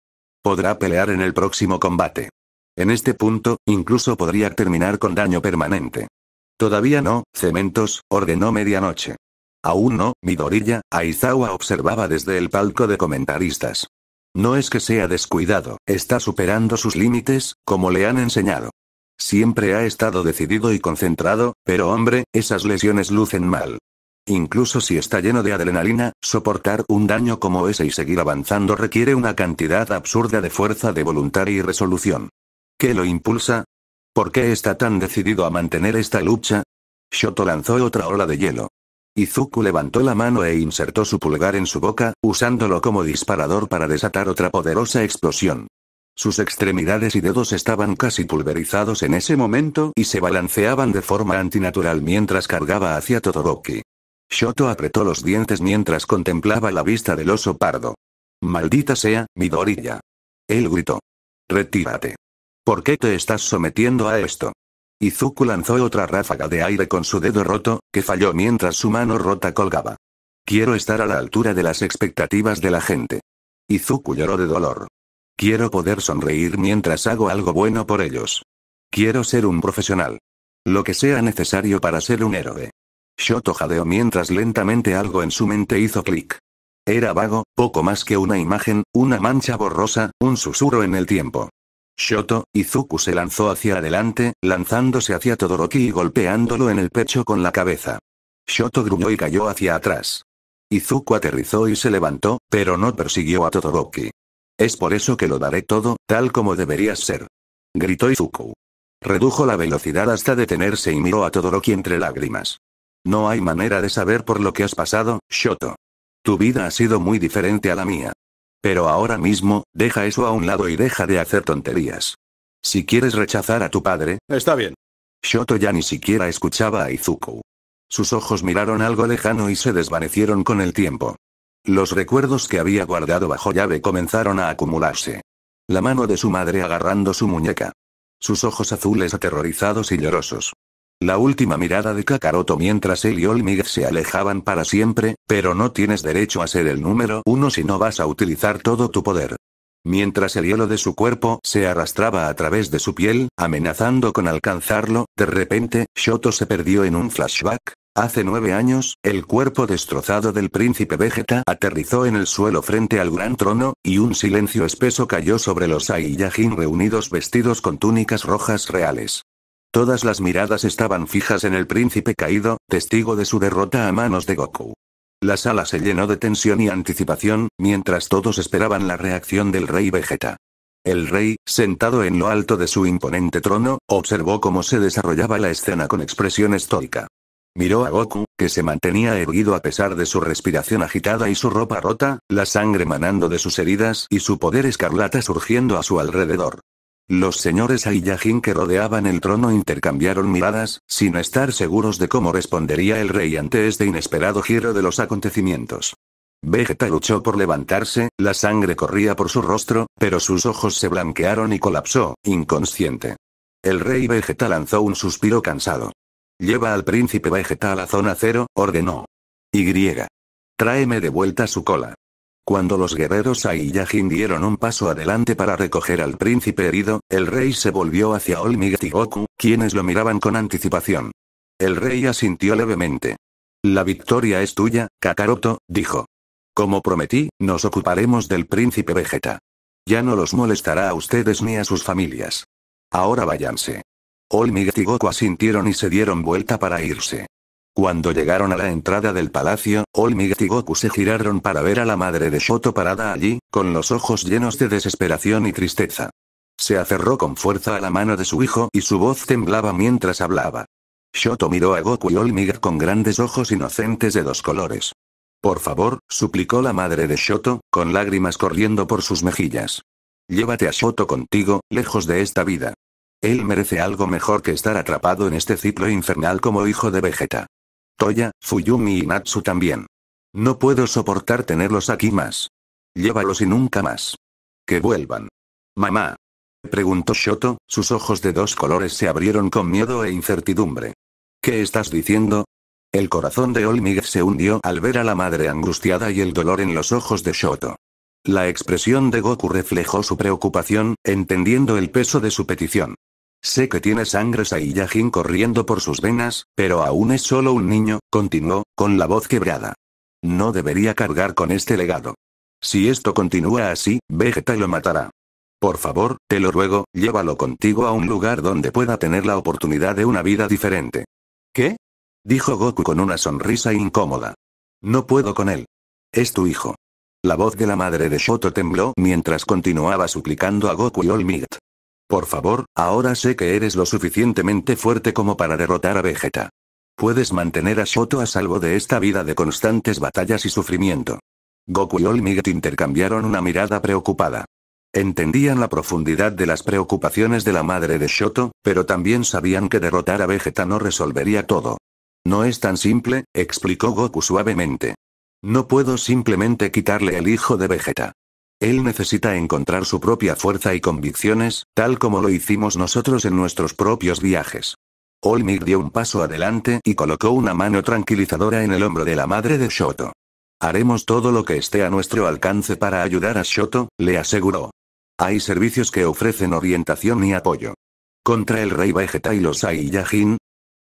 Podrá pelear en el próximo combate. En este punto, incluso podría terminar con daño permanente. Todavía no, Cementos, ordenó medianoche. Aún no, Midorilla, Aizawa observaba desde el palco de comentaristas. No es que sea descuidado, está superando sus límites, como le han enseñado. Siempre ha estado decidido y concentrado, pero hombre, esas lesiones lucen mal. Incluso si está lleno de adrenalina, soportar un daño como ese y seguir avanzando requiere una cantidad absurda de fuerza de voluntad y resolución. ¿Qué lo impulsa? ¿Por qué está tan decidido a mantener esta lucha? Shoto lanzó otra ola de hielo. Izuku levantó la mano e insertó su pulgar en su boca, usándolo como disparador para desatar otra poderosa explosión. Sus extremidades y dedos estaban casi pulverizados en ese momento y se balanceaban de forma antinatural mientras cargaba hacia Todoroki. Shoto apretó los dientes mientras contemplaba la vista del oso pardo. Maldita sea, mi Dorilla. Él gritó. Retírate. ¿Por qué te estás sometiendo a esto? Izuku lanzó otra ráfaga de aire con su dedo roto, que falló mientras su mano rota colgaba. Quiero estar a la altura de las expectativas de la gente. Izuku lloró de dolor. Quiero poder sonreír mientras hago algo bueno por ellos. Quiero ser un profesional. Lo que sea necesario para ser un héroe. Shoto jadeó mientras lentamente algo en su mente hizo clic. Era vago, poco más que una imagen, una mancha borrosa, un susurro en el tiempo. Shoto, Izuku se lanzó hacia adelante, lanzándose hacia Todoroki y golpeándolo en el pecho con la cabeza. Shoto gruñó y cayó hacia atrás. Izuku aterrizó y se levantó, pero no persiguió a Todoroki. Es por eso que lo daré todo, tal como deberías ser. Gritó Izuku. Redujo la velocidad hasta detenerse y miró a Todoroki entre lágrimas. No hay manera de saber por lo que has pasado, Shoto. Tu vida ha sido muy diferente a la mía. Pero ahora mismo, deja eso a un lado y deja de hacer tonterías. Si quieres rechazar a tu padre... Está bien. Shoto ya ni siquiera escuchaba a Izuku. Sus ojos miraron algo lejano y se desvanecieron con el tiempo. Los recuerdos que había guardado bajo llave comenzaron a acumularse. La mano de su madre agarrando su muñeca. Sus ojos azules aterrorizados y llorosos. La última mirada de Kakaroto mientras él y Olmig se alejaban para siempre, pero no tienes derecho a ser el número uno si no vas a utilizar todo tu poder. Mientras el hielo de su cuerpo se arrastraba a través de su piel, amenazando con alcanzarlo, de repente, Shoto se perdió en un flashback. Hace nueve años, el cuerpo destrozado del príncipe Vegeta aterrizó en el suelo frente al gran trono, y un silencio espeso cayó sobre los Saiyajin reunidos vestidos con túnicas rojas reales. Todas las miradas estaban fijas en el príncipe caído, testigo de su derrota a manos de Goku. La sala se llenó de tensión y anticipación, mientras todos esperaban la reacción del rey Vegeta. El rey, sentado en lo alto de su imponente trono, observó cómo se desarrollaba la escena con expresión estoica. Miró a Goku, que se mantenía erguido a pesar de su respiración agitada y su ropa rota, la sangre manando de sus heridas y su poder escarlata surgiendo a su alrededor. Los señores Aiyajin que rodeaban el trono intercambiaron miradas, sin estar seguros de cómo respondería el rey ante este inesperado giro de los acontecimientos. Vegeta luchó por levantarse, la sangre corría por su rostro, pero sus ojos se blanquearon y colapsó, inconsciente. El rey Vegeta lanzó un suspiro cansado. Lleva al príncipe Vegeta a la zona cero, ordenó. Y. Tráeme de vuelta su cola. Cuando los guerreros Saiyajin dieron un paso adelante para recoger al príncipe herido, el rey se volvió hacia Olmigatigoku, y Goku, quienes lo miraban con anticipación. El rey asintió levemente. La victoria es tuya, Kakaroto, dijo. Como prometí, nos ocuparemos del príncipe Vegeta. Ya no los molestará a ustedes ni a sus familias. Ahora váyanse. Olmigatigoku y Goku asintieron y se dieron vuelta para irse. Cuando llegaron a la entrada del palacio, Olmiger y Goku se giraron para ver a la madre de Shoto parada allí, con los ojos llenos de desesperación y tristeza. Se aferró con fuerza a la mano de su hijo y su voz temblaba mientras hablaba. Shoto miró a Goku y Olmig con grandes ojos inocentes de dos colores. Por favor, suplicó la madre de Shoto, con lágrimas corriendo por sus mejillas. Llévate a Shoto contigo, lejos de esta vida. Él merece algo mejor que estar atrapado en este ciclo infernal como hijo de Vegeta. Toya, Fuyumi y Natsu también. No puedo soportar tenerlos aquí más. Llévalos y nunca más. Que vuelvan. Mamá. Preguntó Shoto, sus ojos de dos colores se abrieron con miedo e incertidumbre. ¿Qué estás diciendo? El corazón de Olmig se hundió al ver a la madre angustiada y el dolor en los ojos de Shoto. La expresión de Goku reflejó su preocupación, entendiendo el peso de su petición. Sé que tiene sangre Saiyajin corriendo por sus venas, pero aún es solo un niño, continuó, con la voz quebrada. No debería cargar con este legado. Si esto continúa así, Vegeta lo matará. Por favor, te lo ruego, llévalo contigo a un lugar donde pueda tener la oportunidad de una vida diferente. ¿Qué? Dijo Goku con una sonrisa incómoda. No puedo con él. Es tu hijo. La voz de la madre de Shoto tembló mientras continuaba suplicando a Goku y All por favor, ahora sé que eres lo suficientemente fuerte como para derrotar a Vegeta. Puedes mantener a Shoto a salvo de esta vida de constantes batallas y sufrimiento. Goku y Olmiget intercambiaron una mirada preocupada. Entendían la profundidad de las preocupaciones de la madre de Shoto, pero también sabían que derrotar a Vegeta no resolvería todo. No es tan simple, explicó Goku suavemente. No puedo simplemente quitarle el hijo de Vegeta. Él necesita encontrar su propia fuerza y convicciones, tal como lo hicimos nosotros en nuestros propios viajes. Olmir dio un paso adelante y colocó una mano tranquilizadora en el hombro de la madre de Shoto. Haremos todo lo que esté a nuestro alcance para ayudar a Shoto, le aseguró. Hay servicios que ofrecen orientación y apoyo. Contra el rey Vegeta y los Saiyajin.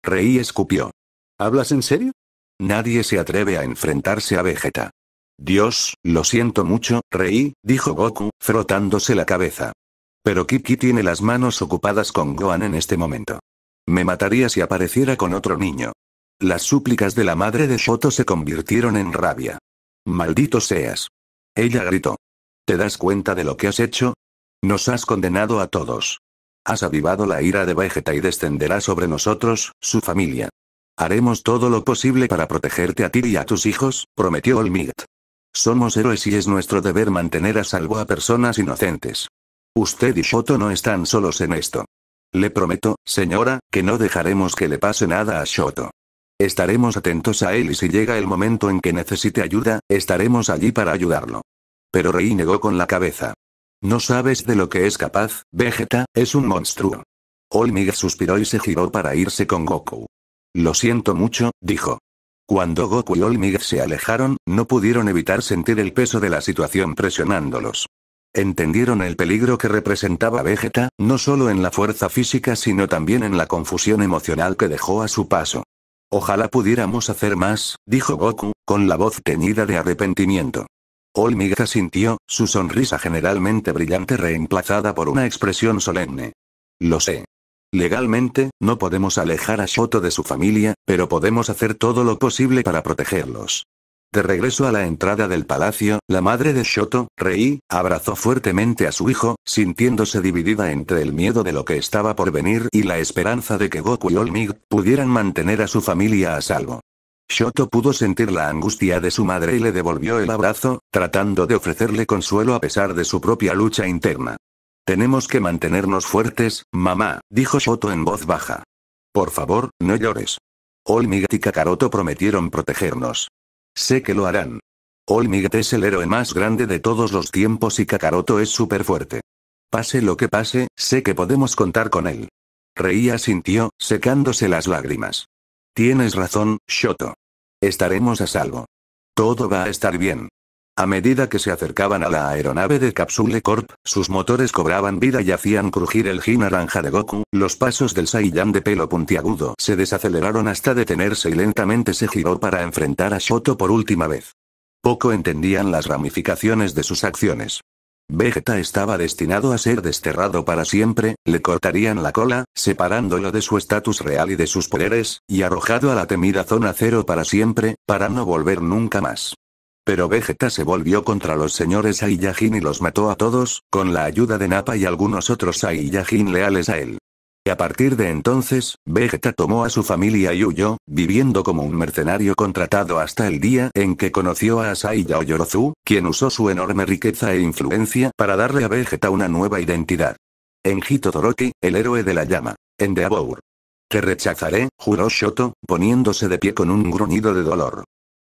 Rey escupió. ¿Hablas en serio? Nadie se atreve a enfrentarse a Vegeta. Dios, lo siento mucho, reí, dijo Goku, frotándose la cabeza. Pero Kiki tiene las manos ocupadas con Gohan en este momento. Me mataría si apareciera con otro niño. Las súplicas de la madre de Shoto se convirtieron en rabia. Maldito seas. Ella gritó. ¿Te das cuenta de lo que has hecho? Nos has condenado a todos. Has avivado la ira de Vegeta y descenderá sobre nosotros, su familia. Haremos todo lo posible para protegerte a ti y a tus hijos, prometió Olmigd. Somos héroes y es nuestro deber mantener a salvo a personas inocentes. Usted y Shoto no están solos en esto. Le prometo, señora, que no dejaremos que le pase nada a Shoto. Estaremos atentos a él y si llega el momento en que necesite ayuda, estaremos allí para ayudarlo. Pero Rei negó con la cabeza. No sabes de lo que es capaz, Vegeta, es un monstruo. Olmig suspiró y se giró para irse con Goku. Lo siento mucho, dijo. Cuando Goku y Olmig se alejaron, no pudieron evitar sentir el peso de la situación presionándolos. Entendieron el peligro que representaba Vegeta, no solo en la fuerza física sino también en la confusión emocional que dejó a su paso. Ojalá pudiéramos hacer más, dijo Goku, con la voz teñida de arrepentimiento. Olmig sintió su sonrisa generalmente brillante reemplazada por una expresión solemne. Lo sé. Legalmente, no podemos alejar a Shoto de su familia, pero podemos hacer todo lo posible para protegerlos. De regreso a la entrada del palacio, la madre de Shoto, Rei, abrazó fuertemente a su hijo, sintiéndose dividida entre el miedo de lo que estaba por venir y la esperanza de que Goku y Olmig pudieran mantener a su familia a salvo. Shoto pudo sentir la angustia de su madre y le devolvió el abrazo, tratando de ofrecerle consuelo a pesar de su propia lucha interna. Tenemos que mantenernos fuertes, mamá, dijo Shoto en voz baja. Por favor, no llores. Olmigat y Kakaroto prometieron protegernos. Sé que lo harán. Olmigat es el héroe más grande de todos los tiempos y Kakaroto es súper fuerte. Pase lo que pase, sé que podemos contar con él. Reía sintió, secándose las lágrimas. Tienes razón, Shoto. Estaremos a salvo. Todo va a estar bien. A medida que se acercaban a la aeronave de Capsule Corp, sus motores cobraban vida y hacían crujir el Jin naranja de Goku, los pasos del Saiyan de pelo puntiagudo se desaceleraron hasta detenerse y lentamente se giró para enfrentar a Shoto por última vez. Poco entendían las ramificaciones de sus acciones. Vegeta estaba destinado a ser desterrado para siempre, le cortarían la cola, separándolo de su estatus real y de sus poderes, y arrojado a la temida zona cero para siempre, para no volver nunca más. Pero Vegeta se volvió contra los señores Saiyajin y los mató a todos, con la ayuda de Nappa y algunos otros Saiyajin leales a él. a partir de entonces, Vegeta tomó a su familia y huyó, viviendo como un mercenario contratado hasta el día en que conoció a Asaiya Oyorozu, quien usó su enorme riqueza e influencia para darle a Vegeta una nueva identidad. En Toroki, el héroe de la llama. En Deabour. Te rechazaré, juró Shoto, poniéndose de pie con un gruñido de dolor.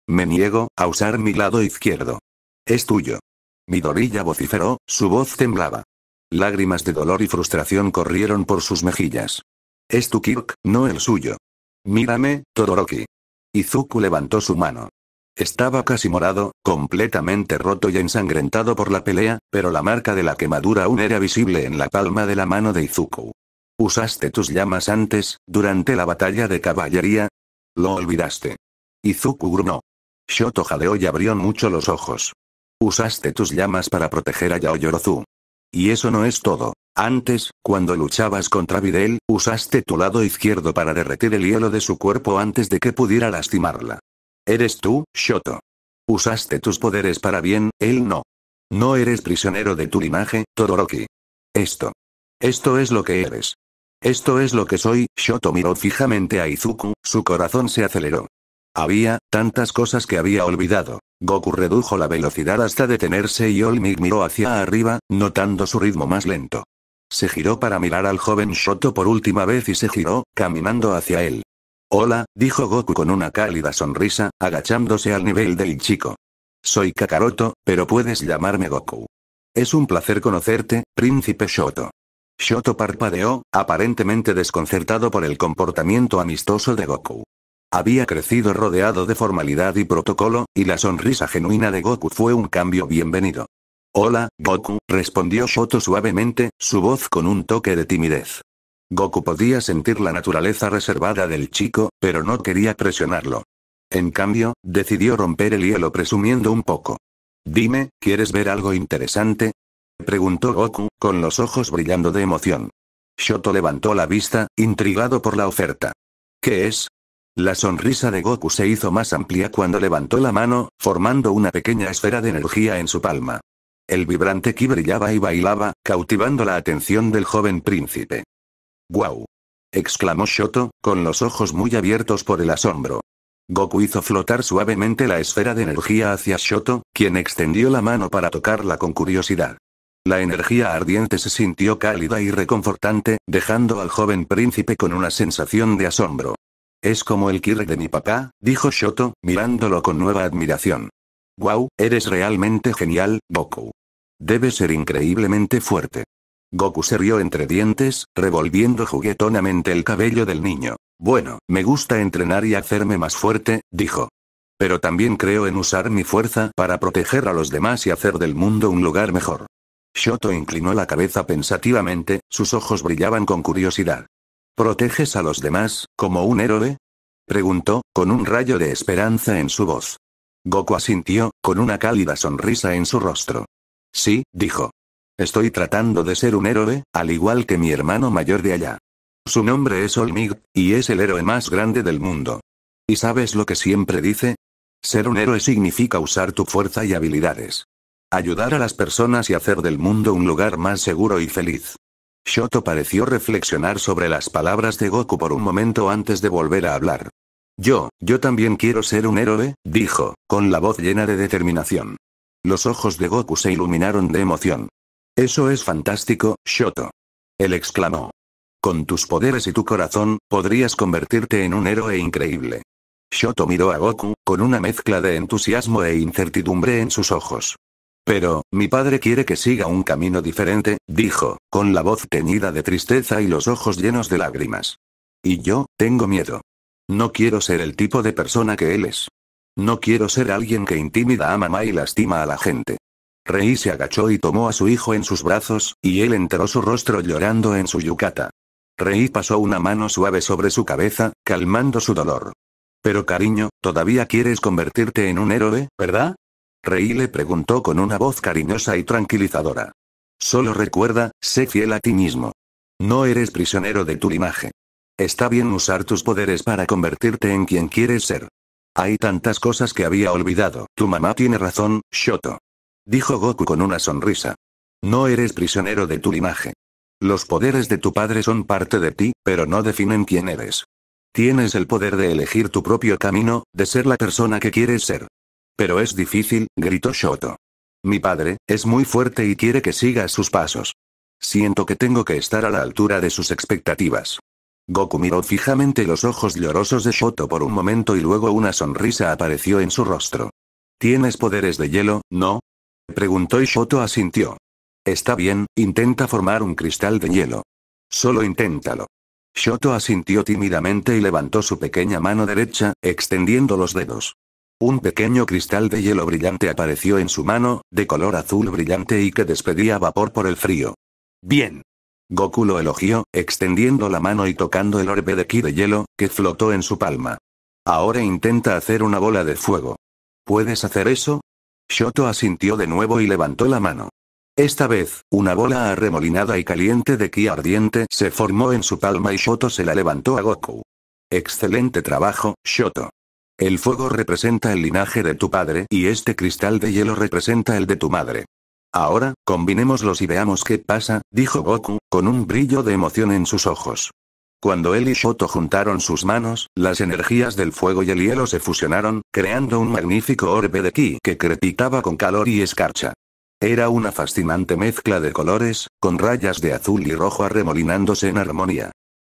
Me niego a usar mi lado izquierdo. Es tuyo. Midorilla vociferó, su voz temblaba. Lágrimas de dolor y frustración corrieron por sus mejillas. Es tu Kirk, no el suyo. Mírame, Todoroki. Izuku levantó su mano. Estaba casi morado, completamente roto y ensangrentado por la pelea, pero la marca de la quemadura aún era visible en la palma de la mano de Izuku. ¿Usaste tus llamas antes, durante la batalla de caballería? Lo olvidaste. Izuku gruñó. Shoto jadeó y abrió mucho los ojos. Usaste tus llamas para proteger a Yaoyorozu. Y eso no es todo. Antes, cuando luchabas contra Videl, usaste tu lado izquierdo para derretir el hielo de su cuerpo antes de que pudiera lastimarla. Eres tú, Shoto. Usaste tus poderes para bien, él no. No eres prisionero de tu linaje, Todoroki. Esto. Esto es lo que eres. Esto es lo que soy, Shoto miró fijamente a Izuku, su corazón se aceleró. Había tantas cosas que había olvidado. Goku redujo la velocidad hasta detenerse y Olmig miró hacia arriba, notando su ritmo más lento. Se giró para mirar al joven Shoto por última vez y se giró, caminando hacia él. Hola, dijo Goku con una cálida sonrisa, agachándose al nivel del chico. Soy Kakaroto, pero puedes llamarme Goku. Es un placer conocerte, príncipe Shoto. Shoto parpadeó, aparentemente desconcertado por el comportamiento amistoso de Goku. Había crecido rodeado de formalidad y protocolo, y la sonrisa genuina de Goku fue un cambio bienvenido. Hola, Goku, respondió Shoto suavemente, su voz con un toque de timidez. Goku podía sentir la naturaleza reservada del chico, pero no quería presionarlo. En cambio, decidió romper el hielo presumiendo un poco. Dime, ¿quieres ver algo interesante? Preguntó Goku, con los ojos brillando de emoción. Shoto levantó la vista, intrigado por la oferta. ¿Qué es? La sonrisa de Goku se hizo más amplia cuando levantó la mano, formando una pequeña esfera de energía en su palma. El vibrante ki brillaba y bailaba, cautivando la atención del joven príncipe. ¡Guau! exclamó Shoto, con los ojos muy abiertos por el asombro. Goku hizo flotar suavemente la esfera de energía hacia Shoto, quien extendió la mano para tocarla con curiosidad. La energía ardiente se sintió cálida y reconfortante, dejando al joven príncipe con una sensación de asombro. Es como el Kirk de mi papá, dijo Shoto, mirándolo con nueva admiración. Wow, eres realmente genial, Goku. Debes ser increíblemente fuerte. Goku se rió entre dientes, revolviendo juguetonamente el cabello del niño. Bueno, me gusta entrenar y hacerme más fuerte, dijo. Pero también creo en usar mi fuerza para proteger a los demás y hacer del mundo un lugar mejor. Shoto inclinó la cabeza pensativamente, sus ojos brillaban con curiosidad. ¿Proteges a los demás, como un héroe? Preguntó, con un rayo de esperanza en su voz. Goku asintió, con una cálida sonrisa en su rostro. Sí, dijo. Estoy tratando de ser un héroe, al igual que mi hermano mayor de allá. Su nombre es Olmig, y es el héroe más grande del mundo. ¿Y sabes lo que siempre dice? Ser un héroe significa usar tu fuerza y habilidades. Ayudar a las personas y hacer del mundo un lugar más seguro y feliz. Shoto pareció reflexionar sobre las palabras de Goku por un momento antes de volver a hablar. Yo, yo también quiero ser un héroe, dijo, con la voz llena de determinación. Los ojos de Goku se iluminaron de emoción. Eso es fantástico, Shoto. Él exclamó. Con tus poderes y tu corazón, podrías convertirte en un héroe increíble. Shoto miró a Goku, con una mezcla de entusiasmo e incertidumbre en sus ojos. Pero, mi padre quiere que siga un camino diferente, dijo, con la voz teñida de tristeza y los ojos llenos de lágrimas. Y yo, tengo miedo. No quiero ser el tipo de persona que él es. No quiero ser alguien que intimida a mamá y lastima a la gente. Rey se agachó y tomó a su hijo en sus brazos, y él enteró su rostro llorando en su yucata. Rey pasó una mano suave sobre su cabeza, calmando su dolor. Pero cariño, todavía quieres convertirte en un héroe, ¿verdad? Rey le preguntó con una voz cariñosa y tranquilizadora. Solo recuerda, sé fiel a ti mismo. No eres prisionero de tu linaje. Está bien usar tus poderes para convertirte en quien quieres ser. Hay tantas cosas que había olvidado. Tu mamá tiene razón, Shoto. Dijo Goku con una sonrisa. No eres prisionero de tu linaje. Los poderes de tu padre son parte de ti, pero no definen quién eres. Tienes el poder de elegir tu propio camino, de ser la persona que quieres ser. Pero es difícil, gritó Shoto. Mi padre, es muy fuerte y quiere que siga sus pasos. Siento que tengo que estar a la altura de sus expectativas. Goku miró fijamente los ojos llorosos de Shoto por un momento y luego una sonrisa apareció en su rostro. ¿Tienes poderes de hielo, no? Preguntó y Shoto asintió. Está bien, intenta formar un cristal de hielo. Solo inténtalo. Shoto asintió tímidamente y levantó su pequeña mano derecha, extendiendo los dedos. Un pequeño cristal de hielo brillante apareció en su mano, de color azul brillante y que despedía vapor por el frío. Bien. Goku lo elogió, extendiendo la mano y tocando el orbe de ki de hielo, que flotó en su palma. Ahora intenta hacer una bola de fuego. ¿Puedes hacer eso? Shoto asintió de nuevo y levantó la mano. Esta vez, una bola arremolinada y caliente de ki ardiente se formó en su palma y Shoto se la levantó a Goku. Excelente trabajo, Shoto. El fuego representa el linaje de tu padre y este cristal de hielo representa el de tu madre. Ahora, combinémoslos y veamos qué pasa, dijo Goku, con un brillo de emoción en sus ojos. Cuando él y Shoto juntaron sus manos, las energías del fuego y el hielo se fusionaron, creando un magnífico orbe de ki que crepitaba con calor y escarcha. Era una fascinante mezcla de colores, con rayas de azul y rojo arremolinándose en armonía.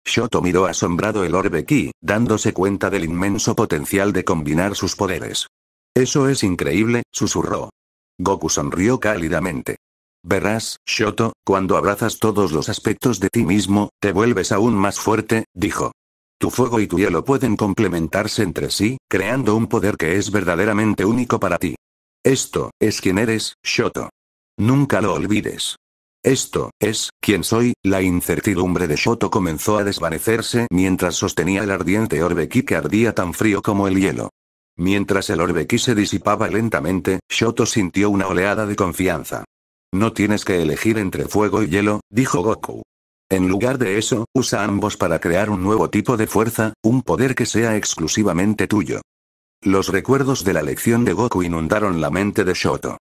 Shoto miró asombrado el orbe Ki, dándose cuenta del inmenso potencial de combinar sus poderes. Eso es increíble, susurró. Goku sonrió cálidamente. Verás, Shoto, cuando abrazas todos los aspectos de ti mismo, te vuelves aún más fuerte, dijo. Tu fuego y tu hielo pueden complementarse entre sí, creando un poder que es verdaderamente único para ti. Esto, es quien eres, Shoto. Nunca lo olvides. Esto, es, quien soy? La incertidumbre de Shoto comenzó a desvanecerse mientras sostenía el ardiente orbe que ardía tan frío como el hielo. Mientras el orbe se disipaba lentamente, Shoto sintió una oleada de confianza. No tienes que elegir entre fuego y hielo, dijo Goku. En lugar de eso, usa ambos para crear un nuevo tipo de fuerza, un poder que sea exclusivamente tuyo. Los recuerdos de la lección de Goku inundaron la mente de Shoto.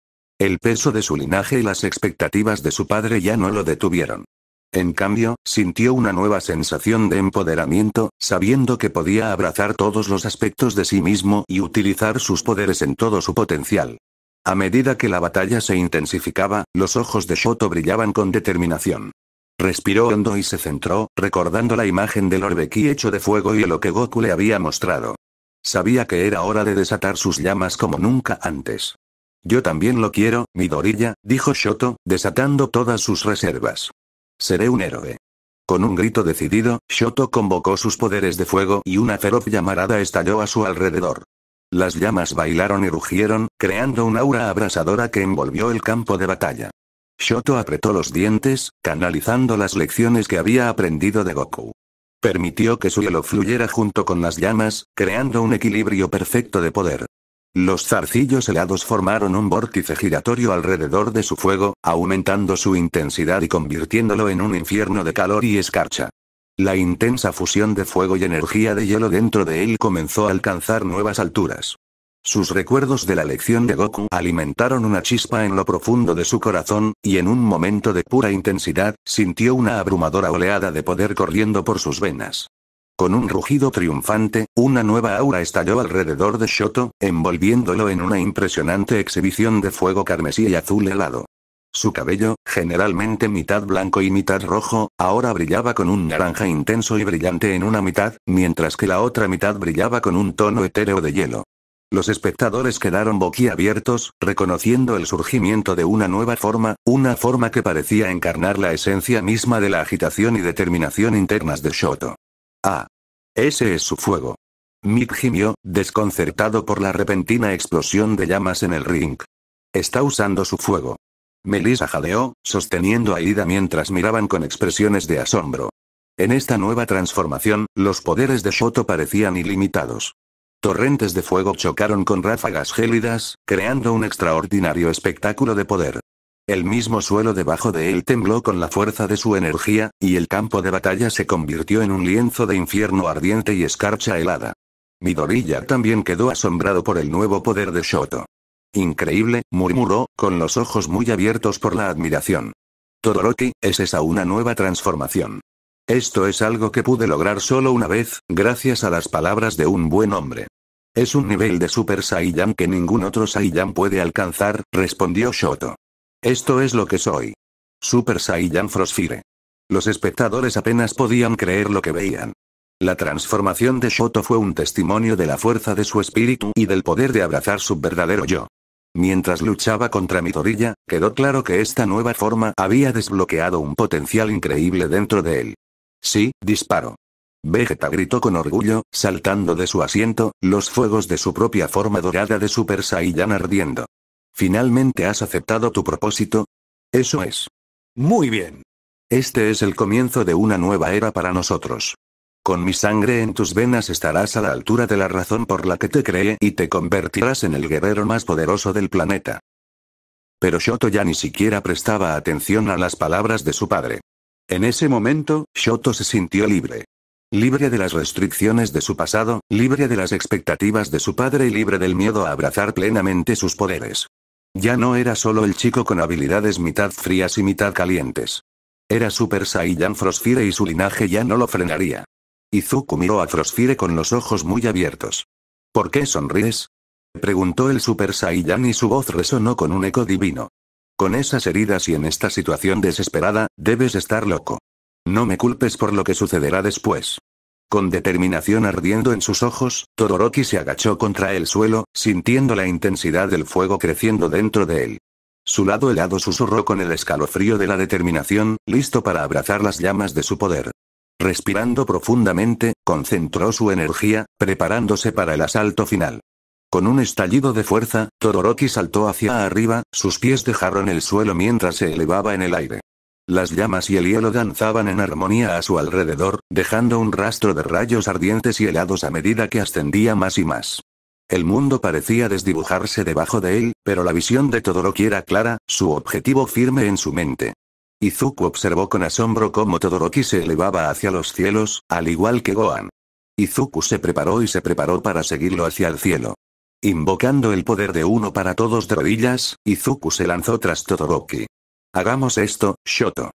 El peso de su linaje y las expectativas de su padre ya no lo detuvieron. En cambio, sintió una nueva sensación de empoderamiento, sabiendo que podía abrazar todos los aspectos de sí mismo y utilizar sus poderes en todo su potencial. A medida que la batalla se intensificaba, los ojos de Shoto brillaban con determinación. Respiró hondo y se centró, recordando la imagen del Orbeki hecho de fuego y lo que Goku le había mostrado. Sabía que era hora de desatar sus llamas como nunca antes. Yo también lo quiero, Dorilla, dijo Shoto, desatando todas sus reservas. Seré un héroe. Con un grito decidido, Shoto convocó sus poderes de fuego y una feroz llamarada estalló a su alrededor. Las llamas bailaron y rugieron, creando un aura abrasadora que envolvió el campo de batalla. Shoto apretó los dientes, canalizando las lecciones que había aprendido de Goku. Permitió que su hielo fluyera junto con las llamas, creando un equilibrio perfecto de poder. Los zarcillos helados formaron un vórtice giratorio alrededor de su fuego, aumentando su intensidad y convirtiéndolo en un infierno de calor y escarcha. La intensa fusión de fuego y energía de hielo dentro de él comenzó a alcanzar nuevas alturas. Sus recuerdos de la lección de Goku alimentaron una chispa en lo profundo de su corazón, y en un momento de pura intensidad, sintió una abrumadora oleada de poder corriendo por sus venas. Con un rugido triunfante, una nueva aura estalló alrededor de Shoto, envolviéndolo en una impresionante exhibición de fuego carmesí y azul helado. Su cabello, generalmente mitad blanco y mitad rojo, ahora brillaba con un naranja intenso y brillante en una mitad, mientras que la otra mitad brillaba con un tono etéreo de hielo. Los espectadores quedaron boquiabiertos, reconociendo el surgimiento de una nueva forma, una forma que parecía encarnar la esencia misma de la agitación y determinación internas de Shoto. Ah. Ese es su fuego. Mick gimió, desconcertado por la repentina explosión de llamas en el ring. Está usando su fuego. Melissa jadeó, sosteniendo a Ida mientras miraban con expresiones de asombro. En esta nueva transformación, los poderes de Shoto parecían ilimitados. Torrentes de fuego chocaron con ráfagas gélidas, creando un extraordinario espectáculo de poder. El mismo suelo debajo de él tembló con la fuerza de su energía, y el campo de batalla se convirtió en un lienzo de infierno ardiente y escarcha helada. Midoriya también quedó asombrado por el nuevo poder de Shoto. Increíble, murmuró, con los ojos muy abiertos por la admiración. Todoroki, es esa una nueva transformación. Esto es algo que pude lograr solo una vez, gracias a las palabras de un buen hombre. Es un nivel de Super Saiyan que ningún otro Saiyan puede alcanzar, respondió Shoto. Esto es lo que soy. Super Saiyan Frostfire. Los espectadores apenas podían creer lo que veían. La transformación de Shoto fue un testimonio de la fuerza de su espíritu y del poder de abrazar su verdadero yo. Mientras luchaba contra mi torilla, quedó claro que esta nueva forma había desbloqueado un potencial increíble dentro de él. Sí, disparo. Vegeta gritó con orgullo, saltando de su asiento, los fuegos de su propia forma dorada de Super Saiyan ardiendo. ¿Finalmente has aceptado tu propósito? Eso es. Muy bien. Este es el comienzo de una nueva era para nosotros. Con mi sangre en tus venas estarás a la altura de la razón por la que te creé y te convertirás en el guerrero más poderoso del planeta. Pero Shoto ya ni siquiera prestaba atención a las palabras de su padre. En ese momento, Shoto se sintió libre. Libre de las restricciones de su pasado, libre de las expectativas de su padre y libre del miedo a abrazar plenamente sus poderes. Ya no era solo el chico con habilidades mitad frías y mitad calientes. Era Super Saiyan Frostfire y su linaje ya no lo frenaría. Izuku miró a Frosfire con los ojos muy abiertos. ¿Por qué sonríes? Preguntó el Super Saiyan y su voz resonó con un eco divino. Con esas heridas y en esta situación desesperada, debes estar loco. No me culpes por lo que sucederá después. Con determinación ardiendo en sus ojos, Todoroki se agachó contra el suelo, sintiendo la intensidad del fuego creciendo dentro de él. Su lado helado susurró con el escalofrío de la determinación, listo para abrazar las llamas de su poder. Respirando profundamente, concentró su energía, preparándose para el asalto final. Con un estallido de fuerza, Todoroki saltó hacia arriba, sus pies dejaron el suelo mientras se elevaba en el aire. Las llamas y el hielo danzaban en armonía a su alrededor, dejando un rastro de rayos ardientes y helados a medida que ascendía más y más. El mundo parecía desdibujarse debajo de él, pero la visión de Todoroki era clara, su objetivo firme en su mente. Izuku observó con asombro cómo Todoroki se elevaba hacia los cielos, al igual que Gohan. Izuku se preparó y se preparó para seguirlo hacia el cielo. Invocando el poder de uno para todos de rodillas, Izuku se lanzó tras Todoroki. Hagamos esto, Shoto.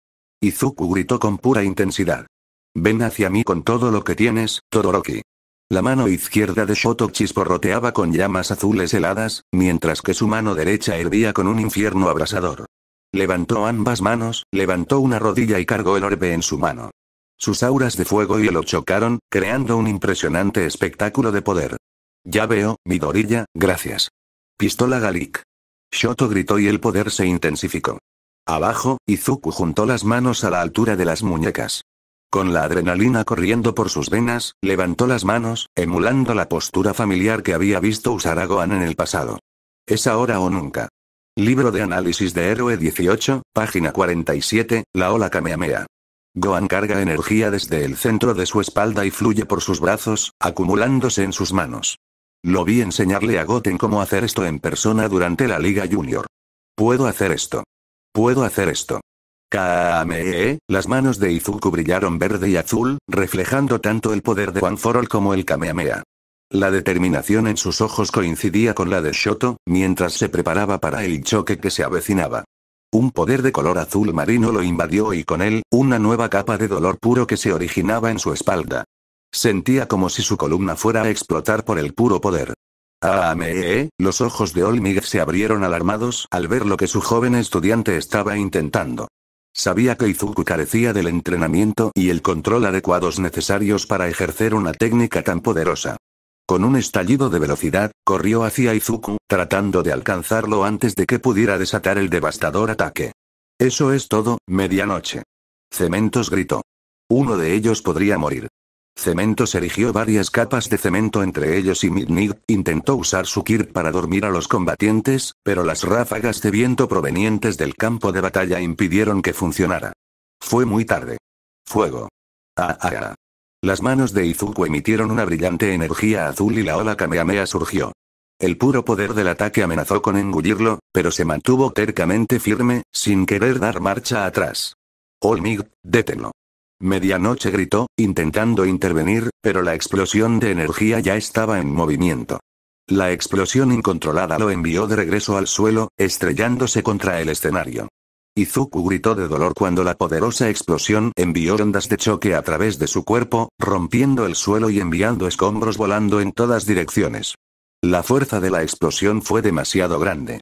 Izuku gritó con pura intensidad. Ven hacia mí con todo lo que tienes, Todoroki. La mano izquierda de Shoto chisporroteaba con llamas azules heladas, mientras que su mano derecha hervía con un infierno abrasador. Levantó ambas manos, levantó una rodilla y cargó el orbe en su mano. Sus auras de fuego y hielo chocaron, creando un impresionante espectáculo de poder. Ya veo, Midorilla, gracias. Pistola Galik. Shoto gritó y el poder se intensificó. Abajo, Izuku juntó las manos a la altura de las muñecas. Con la adrenalina corriendo por sus venas, levantó las manos, emulando la postura familiar que había visto usar a Gohan en el pasado. Es ahora o nunca. Libro de análisis de Héroe 18, página 47, la ola Kamehameha. Gohan carga energía desde el centro de su espalda y fluye por sus brazos, acumulándose en sus manos. Lo vi enseñarle a Goten cómo hacer esto en persona durante la Liga Junior. Puedo hacer esto. Puedo hacer esto. Kameee, las manos de Izuku brillaron verde y azul, reflejando tanto el poder de Wanforol como el Kamehameha. La determinación en sus ojos coincidía con la de Shoto, mientras se preparaba para el choque que se avecinaba. Un poder de color azul marino lo invadió y con él, una nueva capa de dolor puro que se originaba en su espalda. Sentía como si su columna fuera a explotar por el puro poder. Ah, los ojos de Olmig se abrieron alarmados al ver lo que su joven estudiante estaba intentando. Sabía que Izuku carecía del entrenamiento y el control adecuados necesarios para ejercer una técnica tan poderosa. Con un estallido de velocidad, corrió hacia Izuku, tratando de alcanzarlo antes de que pudiera desatar el devastador ataque. Eso es todo, medianoche. Cementos gritó. Uno de ellos podría morir cemento se erigió varias capas de cemento entre ellos y Midnig, intentó usar su kirk para dormir a los combatientes, pero las ráfagas de viento provenientes del campo de batalla impidieron que funcionara. Fue muy tarde. Fuego. Ah, ah, ah, Las manos de Izuku emitieron una brillante energía azul y la ola Kamehameha surgió. El puro poder del ataque amenazó con engullirlo, pero se mantuvo tercamente firme, sin querer dar marcha atrás. Olmig, détenlo. Medianoche gritó, intentando intervenir, pero la explosión de energía ya estaba en movimiento. La explosión incontrolada lo envió de regreso al suelo, estrellándose contra el escenario. Izuku gritó de dolor cuando la poderosa explosión envió ondas de choque a través de su cuerpo, rompiendo el suelo y enviando escombros volando en todas direcciones. La fuerza de la explosión fue demasiado grande.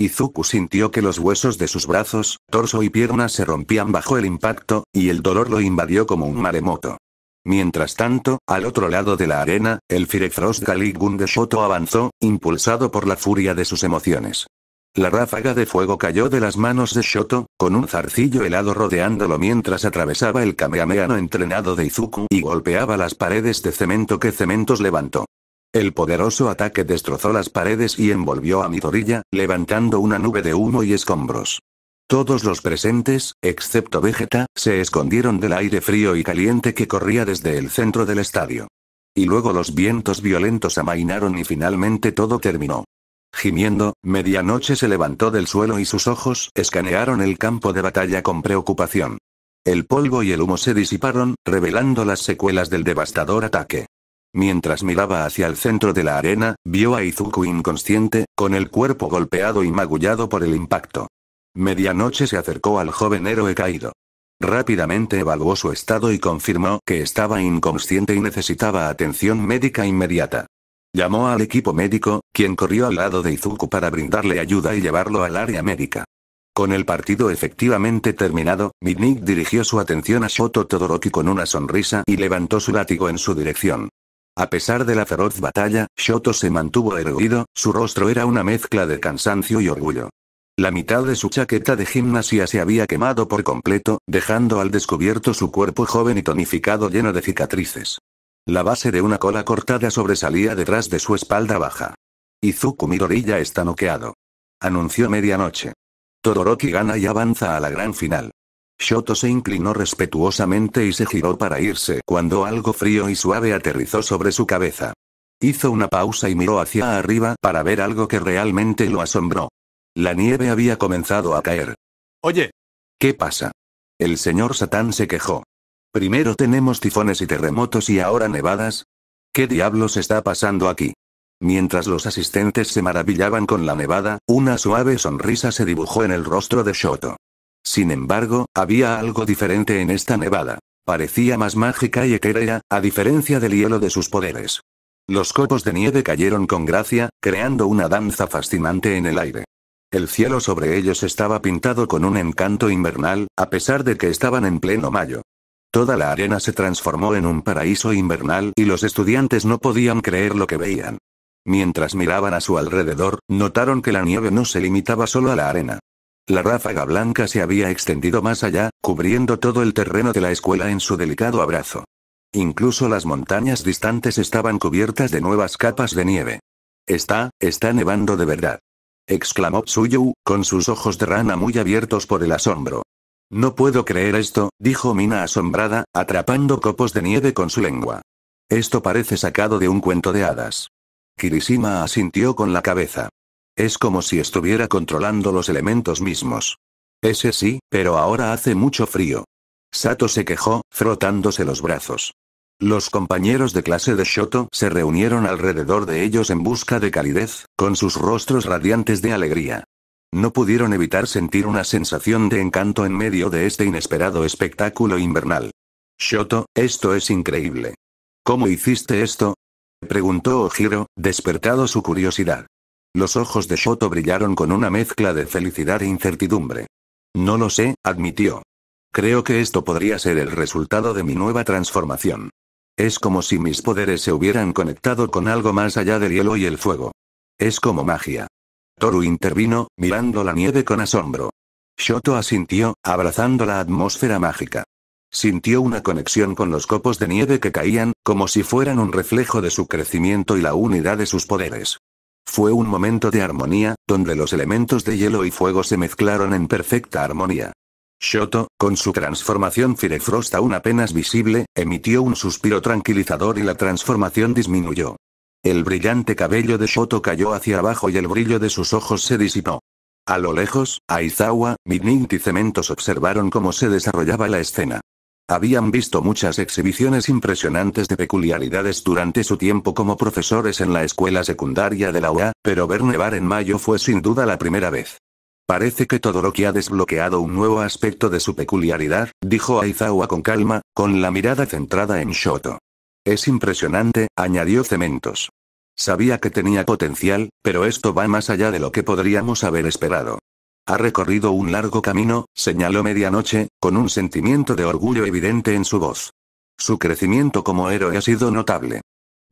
Izuku sintió que los huesos de sus brazos, torso y piernas se rompían bajo el impacto, y el dolor lo invadió como un maremoto. Mientras tanto, al otro lado de la arena, el Firefrost Galigun de Shoto avanzó, impulsado por la furia de sus emociones. La ráfaga de fuego cayó de las manos de Shoto, con un zarcillo helado rodeándolo mientras atravesaba el cameameano entrenado de Izuku y golpeaba las paredes de cemento que Cementos levantó. El poderoso ataque destrozó las paredes y envolvió a rodilla, levantando una nube de humo y escombros. Todos los presentes, excepto Vegeta, se escondieron del aire frío y caliente que corría desde el centro del estadio. Y luego los vientos violentos amainaron y finalmente todo terminó. Gimiendo, Medianoche se levantó del suelo y sus ojos escanearon el campo de batalla con preocupación. El polvo y el humo se disiparon, revelando las secuelas del devastador ataque. Mientras miraba hacia el centro de la arena, vio a Izuku inconsciente, con el cuerpo golpeado y magullado por el impacto. Medianoche se acercó al joven héroe caído. Rápidamente evaluó su estado y confirmó que estaba inconsciente y necesitaba atención médica inmediata. Llamó al equipo médico, quien corrió al lado de Izuku para brindarle ayuda y llevarlo al área médica. Con el partido efectivamente terminado, Minik dirigió su atención a Shoto Todoroki con una sonrisa y levantó su látigo en su dirección. A pesar de la feroz batalla, Shoto se mantuvo erguido, su rostro era una mezcla de cansancio y orgullo. La mitad de su chaqueta de gimnasia se había quemado por completo, dejando al descubierto su cuerpo joven y tonificado lleno de cicatrices. La base de una cola cortada sobresalía detrás de su espalda baja. Izuku Midoriya está noqueado. Anunció medianoche. Todoroki gana y avanza a la gran final. Shoto se inclinó respetuosamente y se giró para irse cuando algo frío y suave aterrizó sobre su cabeza. Hizo una pausa y miró hacia arriba para ver algo que realmente lo asombró. La nieve había comenzado a caer. Oye. ¿Qué pasa? El señor Satán se quejó. Primero tenemos tifones y terremotos y ahora nevadas. ¿Qué diablos está pasando aquí? Mientras los asistentes se maravillaban con la nevada, una suave sonrisa se dibujó en el rostro de Shoto. Sin embargo, había algo diferente en esta nevada. Parecía más mágica y etérea, a diferencia del hielo de sus poderes. Los copos de nieve cayeron con gracia, creando una danza fascinante en el aire. El cielo sobre ellos estaba pintado con un encanto invernal, a pesar de que estaban en pleno mayo. Toda la arena se transformó en un paraíso invernal y los estudiantes no podían creer lo que veían. Mientras miraban a su alrededor, notaron que la nieve no se limitaba solo a la arena. La ráfaga blanca se había extendido más allá, cubriendo todo el terreno de la escuela en su delicado abrazo. Incluso las montañas distantes estaban cubiertas de nuevas capas de nieve. Está, está nevando de verdad. exclamó Tsuyu, con sus ojos de rana muy abiertos por el asombro. No puedo creer esto, dijo Mina asombrada, atrapando copos de nieve con su lengua. Esto parece sacado de un cuento de hadas. Kirishima asintió con la cabeza. Es como si estuviera controlando los elementos mismos. Ese sí, pero ahora hace mucho frío. Sato se quejó, frotándose los brazos. Los compañeros de clase de Shoto se reunieron alrededor de ellos en busca de calidez, con sus rostros radiantes de alegría. No pudieron evitar sentir una sensación de encanto en medio de este inesperado espectáculo invernal. Shoto, esto es increíble. ¿Cómo hiciste esto? preguntó Ojiro, despertado su curiosidad. Los ojos de Shoto brillaron con una mezcla de felicidad e incertidumbre. No lo sé, admitió. Creo que esto podría ser el resultado de mi nueva transformación. Es como si mis poderes se hubieran conectado con algo más allá del hielo y el fuego. Es como magia. Toru intervino, mirando la nieve con asombro. Shoto asintió, abrazando la atmósfera mágica. Sintió una conexión con los copos de nieve que caían, como si fueran un reflejo de su crecimiento y la unidad de sus poderes. Fue un momento de armonía, donde los elementos de hielo y fuego se mezclaron en perfecta armonía. Shoto, con su transformación Firefrost aún apenas visible, emitió un suspiro tranquilizador y la transformación disminuyó. El brillante cabello de Shoto cayó hacia abajo y el brillo de sus ojos se disipó. A lo lejos, Aizawa, Minin y Cementos observaron cómo se desarrollaba la escena. Habían visto muchas exhibiciones impresionantes de peculiaridades durante su tiempo como profesores en la escuela secundaria de la UA, pero ver nevar en mayo fue sin duda la primera vez. Parece que todo lo que ha desbloqueado un nuevo aspecto de su peculiaridad, dijo Aizawa con calma, con la mirada centrada en Shoto. Es impresionante, añadió Cementos. Sabía que tenía potencial, pero esto va más allá de lo que podríamos haber esperado. Ha recorrido un largo camino, señaló medianoche, con un sentimiento de orgullo evidente en su voz. Su crecimiento como héroe ha sido notable.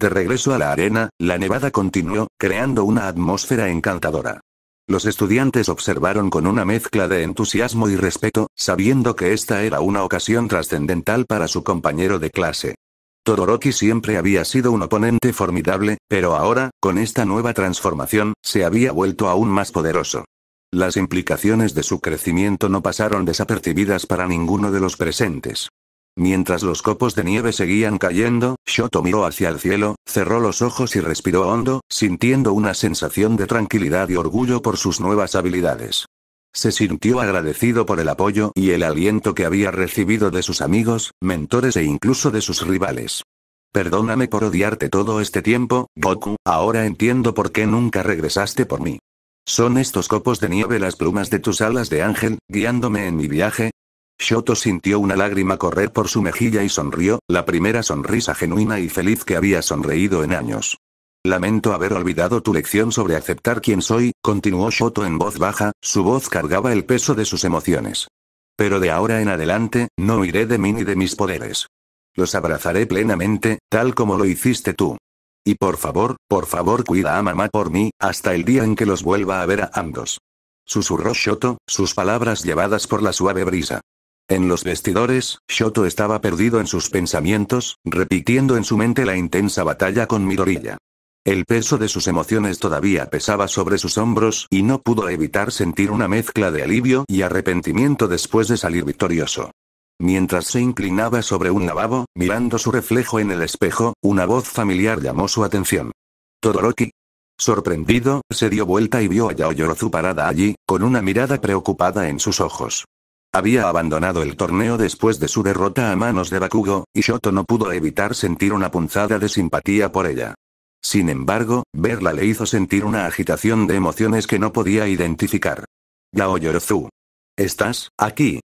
De regreso a la arena, la nevada continuó, creando una atmósfera encantadora. Los estudiantes observaron con una mezcla de entusiasmo y respeto, sabiendo que esta era una ocasión trascendental para su compañero de clase. Todoroki siempre había sido un oponente formidable, pero ahora, con esta nueva transformación, se había vuelto aún más poderoso. Las implicaciones de su crecimiento no pasaron desapercibidas para ninguno de los presentes. Mientras los copos de nieve seguían cayendo, Shoto miró hacia el cielo, cerró los ojos y respiró hondo, sintiendo una sensación de tranquilidad y orgullo por sus nuevas habilidades. Se sintió agradecido por el apoyo y el aliento que había recibido de sus amigos, mentores e incluso de sus rivales. Perdóname por odiarte todo este tiempo, Goku, ahora entiendo por qué nunca regresaste por mí. ¿Son estos copos de nieve las plumas de tus alas de ángel, guiándome en mi viaje? Shoto sintió una lágrima correr por su mejilla y sonrió, la primera sonrisa genuina y feliz que había sonreído en años. Lamento haber olvidado tu lección sobre aceptar quién soy, continuó Shoto en voz baja, su voz cargaba el peso de sus emociones. Pero de ahora en adelante, no huiré de mí ni de mis poderes. Los abrazaré plenamente, tal como lo hiciste tú. Y por favor, por favor cuida a mamá por mí, hasta el día en que los vuelva a ver a ambos. Susurró Shoto, sus palabras llevadas por la suave brisa. En los vestidores, Shoto estaba perdido en sus pensamientos, repitiendo en su mente la intensa batalla con Midorilla. El peso de sus emociones todavía pesaba sobre sus hombros y no pudo evitar sentir una mezcla de alivio y arrepentimiento después de salir victorioso. Mientras se inclinaba sobre un lavabo, mirando su reflejo en el espejo, una voz familiar llamó su atención. Todoroki. Sorprendido, se dio vuelta y vio a Yaoyorozu parada allí, con una mirada preocupada en sus ojos. Había abandonado el torneo después de su derrota a manos de Bakugo, y Shoto no pudo evitar sentir una punzada de simpatía por ella. Sin embargo, verla le hizo sentir una agitación de emociones que no podía identificar. Yaoyorozu. ¿Estás aquí?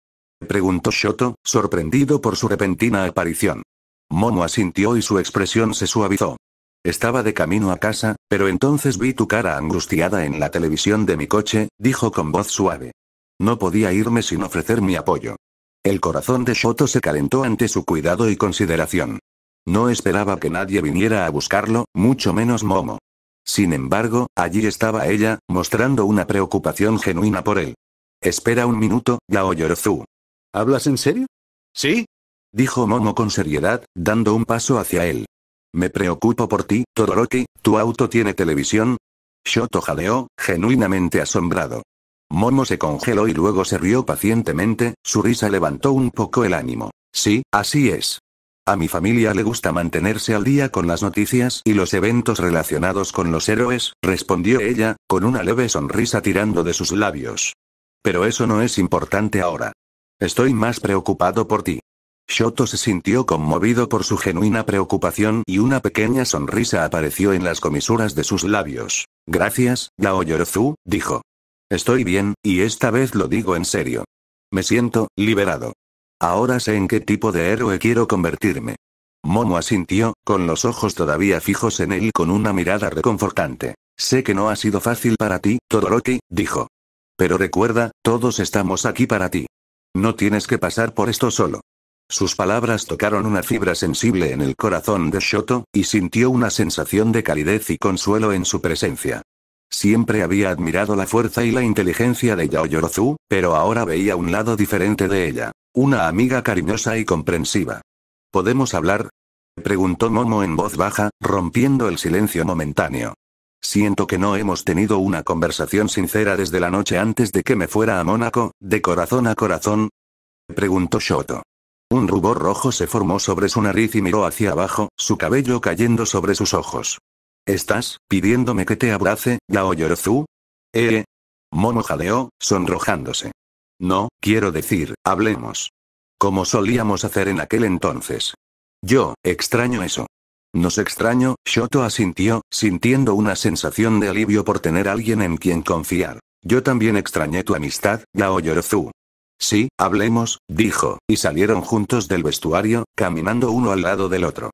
preguntó Shoto, sorprendido por su repentina aparición. Momo asintió y su expresión se suavizó. Estaba de camino a casa, pero entonces vi tu cara angustiada en la televisión de mi coche, dijo con voz suave. No podía irme sin ofrecer mi apoyo. El corazón de Shoto se calentó ante su cuidado y consideración. No esperaba que nadie viniera a buscarlo, mucho menos Momo. Sin embargo, allí estaba ella, mostrando una preocupación genuina por él. Espera un minuto, Gaoyorozu, ¿Hablas en serio? Sí, dijo Momo con seriedad, dando un paso hacia él. Me preocupo por ti, Todoroki, ¿tu auto tiene televisión? Shoto jadeó, genuinamente asombrado. Momo se congeló y luego se rió pacientemente, su risa levantó un poco el ánimo. Sí, así es. A mi familia le gusta mantenerse al día con las noticias y los eventos relacionados con los héroes, respondió ella, con una leve sonrisa tirando de sus labios. Pero eso no es importante ahora. Estoy más preocupado por ti. Shoto se sintió conmovido por su genuina preocupación y una pequeña sonrisa apareció en las comisuras de sus labios. Gracias, Naoyorozu, dijo. Estoy bien, y esta vez lo digo en serio. Me siento liberado. Ahora sé en qué tipo de héroe quiero convertirme. Momo asintió, con los ojos todavía fijos en él con una mirada reconfortante. Sé que no ha sido fácil para ti, Todoroki, dijo. Pero recuerda, todos estamos aquí para ti. No tienes que pasar por esto solo. Sus palabras tocaron una fibra sensible en el corazón de Shoto, y sintió una sensación de calidez y consuelo en su presencia. Siempre había admirado la fuerza y la inteligencia de Yaoyorozu, pero ahora veía un lado diferente de ella. Una amiga cariñosa y comprensiva. ¿Podemos hablar? Preguntó Momo en voz baja, rompiendo el silencio momentáneo. Siento que no hemos tenido una conversación sincera desde la noche antes de que me fuera a Mónaco, de corazón a corazón. Preguntó Shoto. Un rubor rojo se formó sobre su nariz y miró hacia abajo, su cabello cayendo sobre sus ojos. ¿Estás pidiéndome que te abrace, Yaoyorozu? Eh, eh. Momo jadeó, sonrojándose. No, quiero decir, hablemos. Como solíamos hacer en aquel entonces. Yo, extraño eso. Nos extraño, Shoto asintió, sintiendo una sensación de alivio por tener alguien en quien confiar. Yo también extrañé tu amistad, Yorozu. Sí, hablemos, dijo, y salieron juntos del vestuario, caminando uno al lado del otro.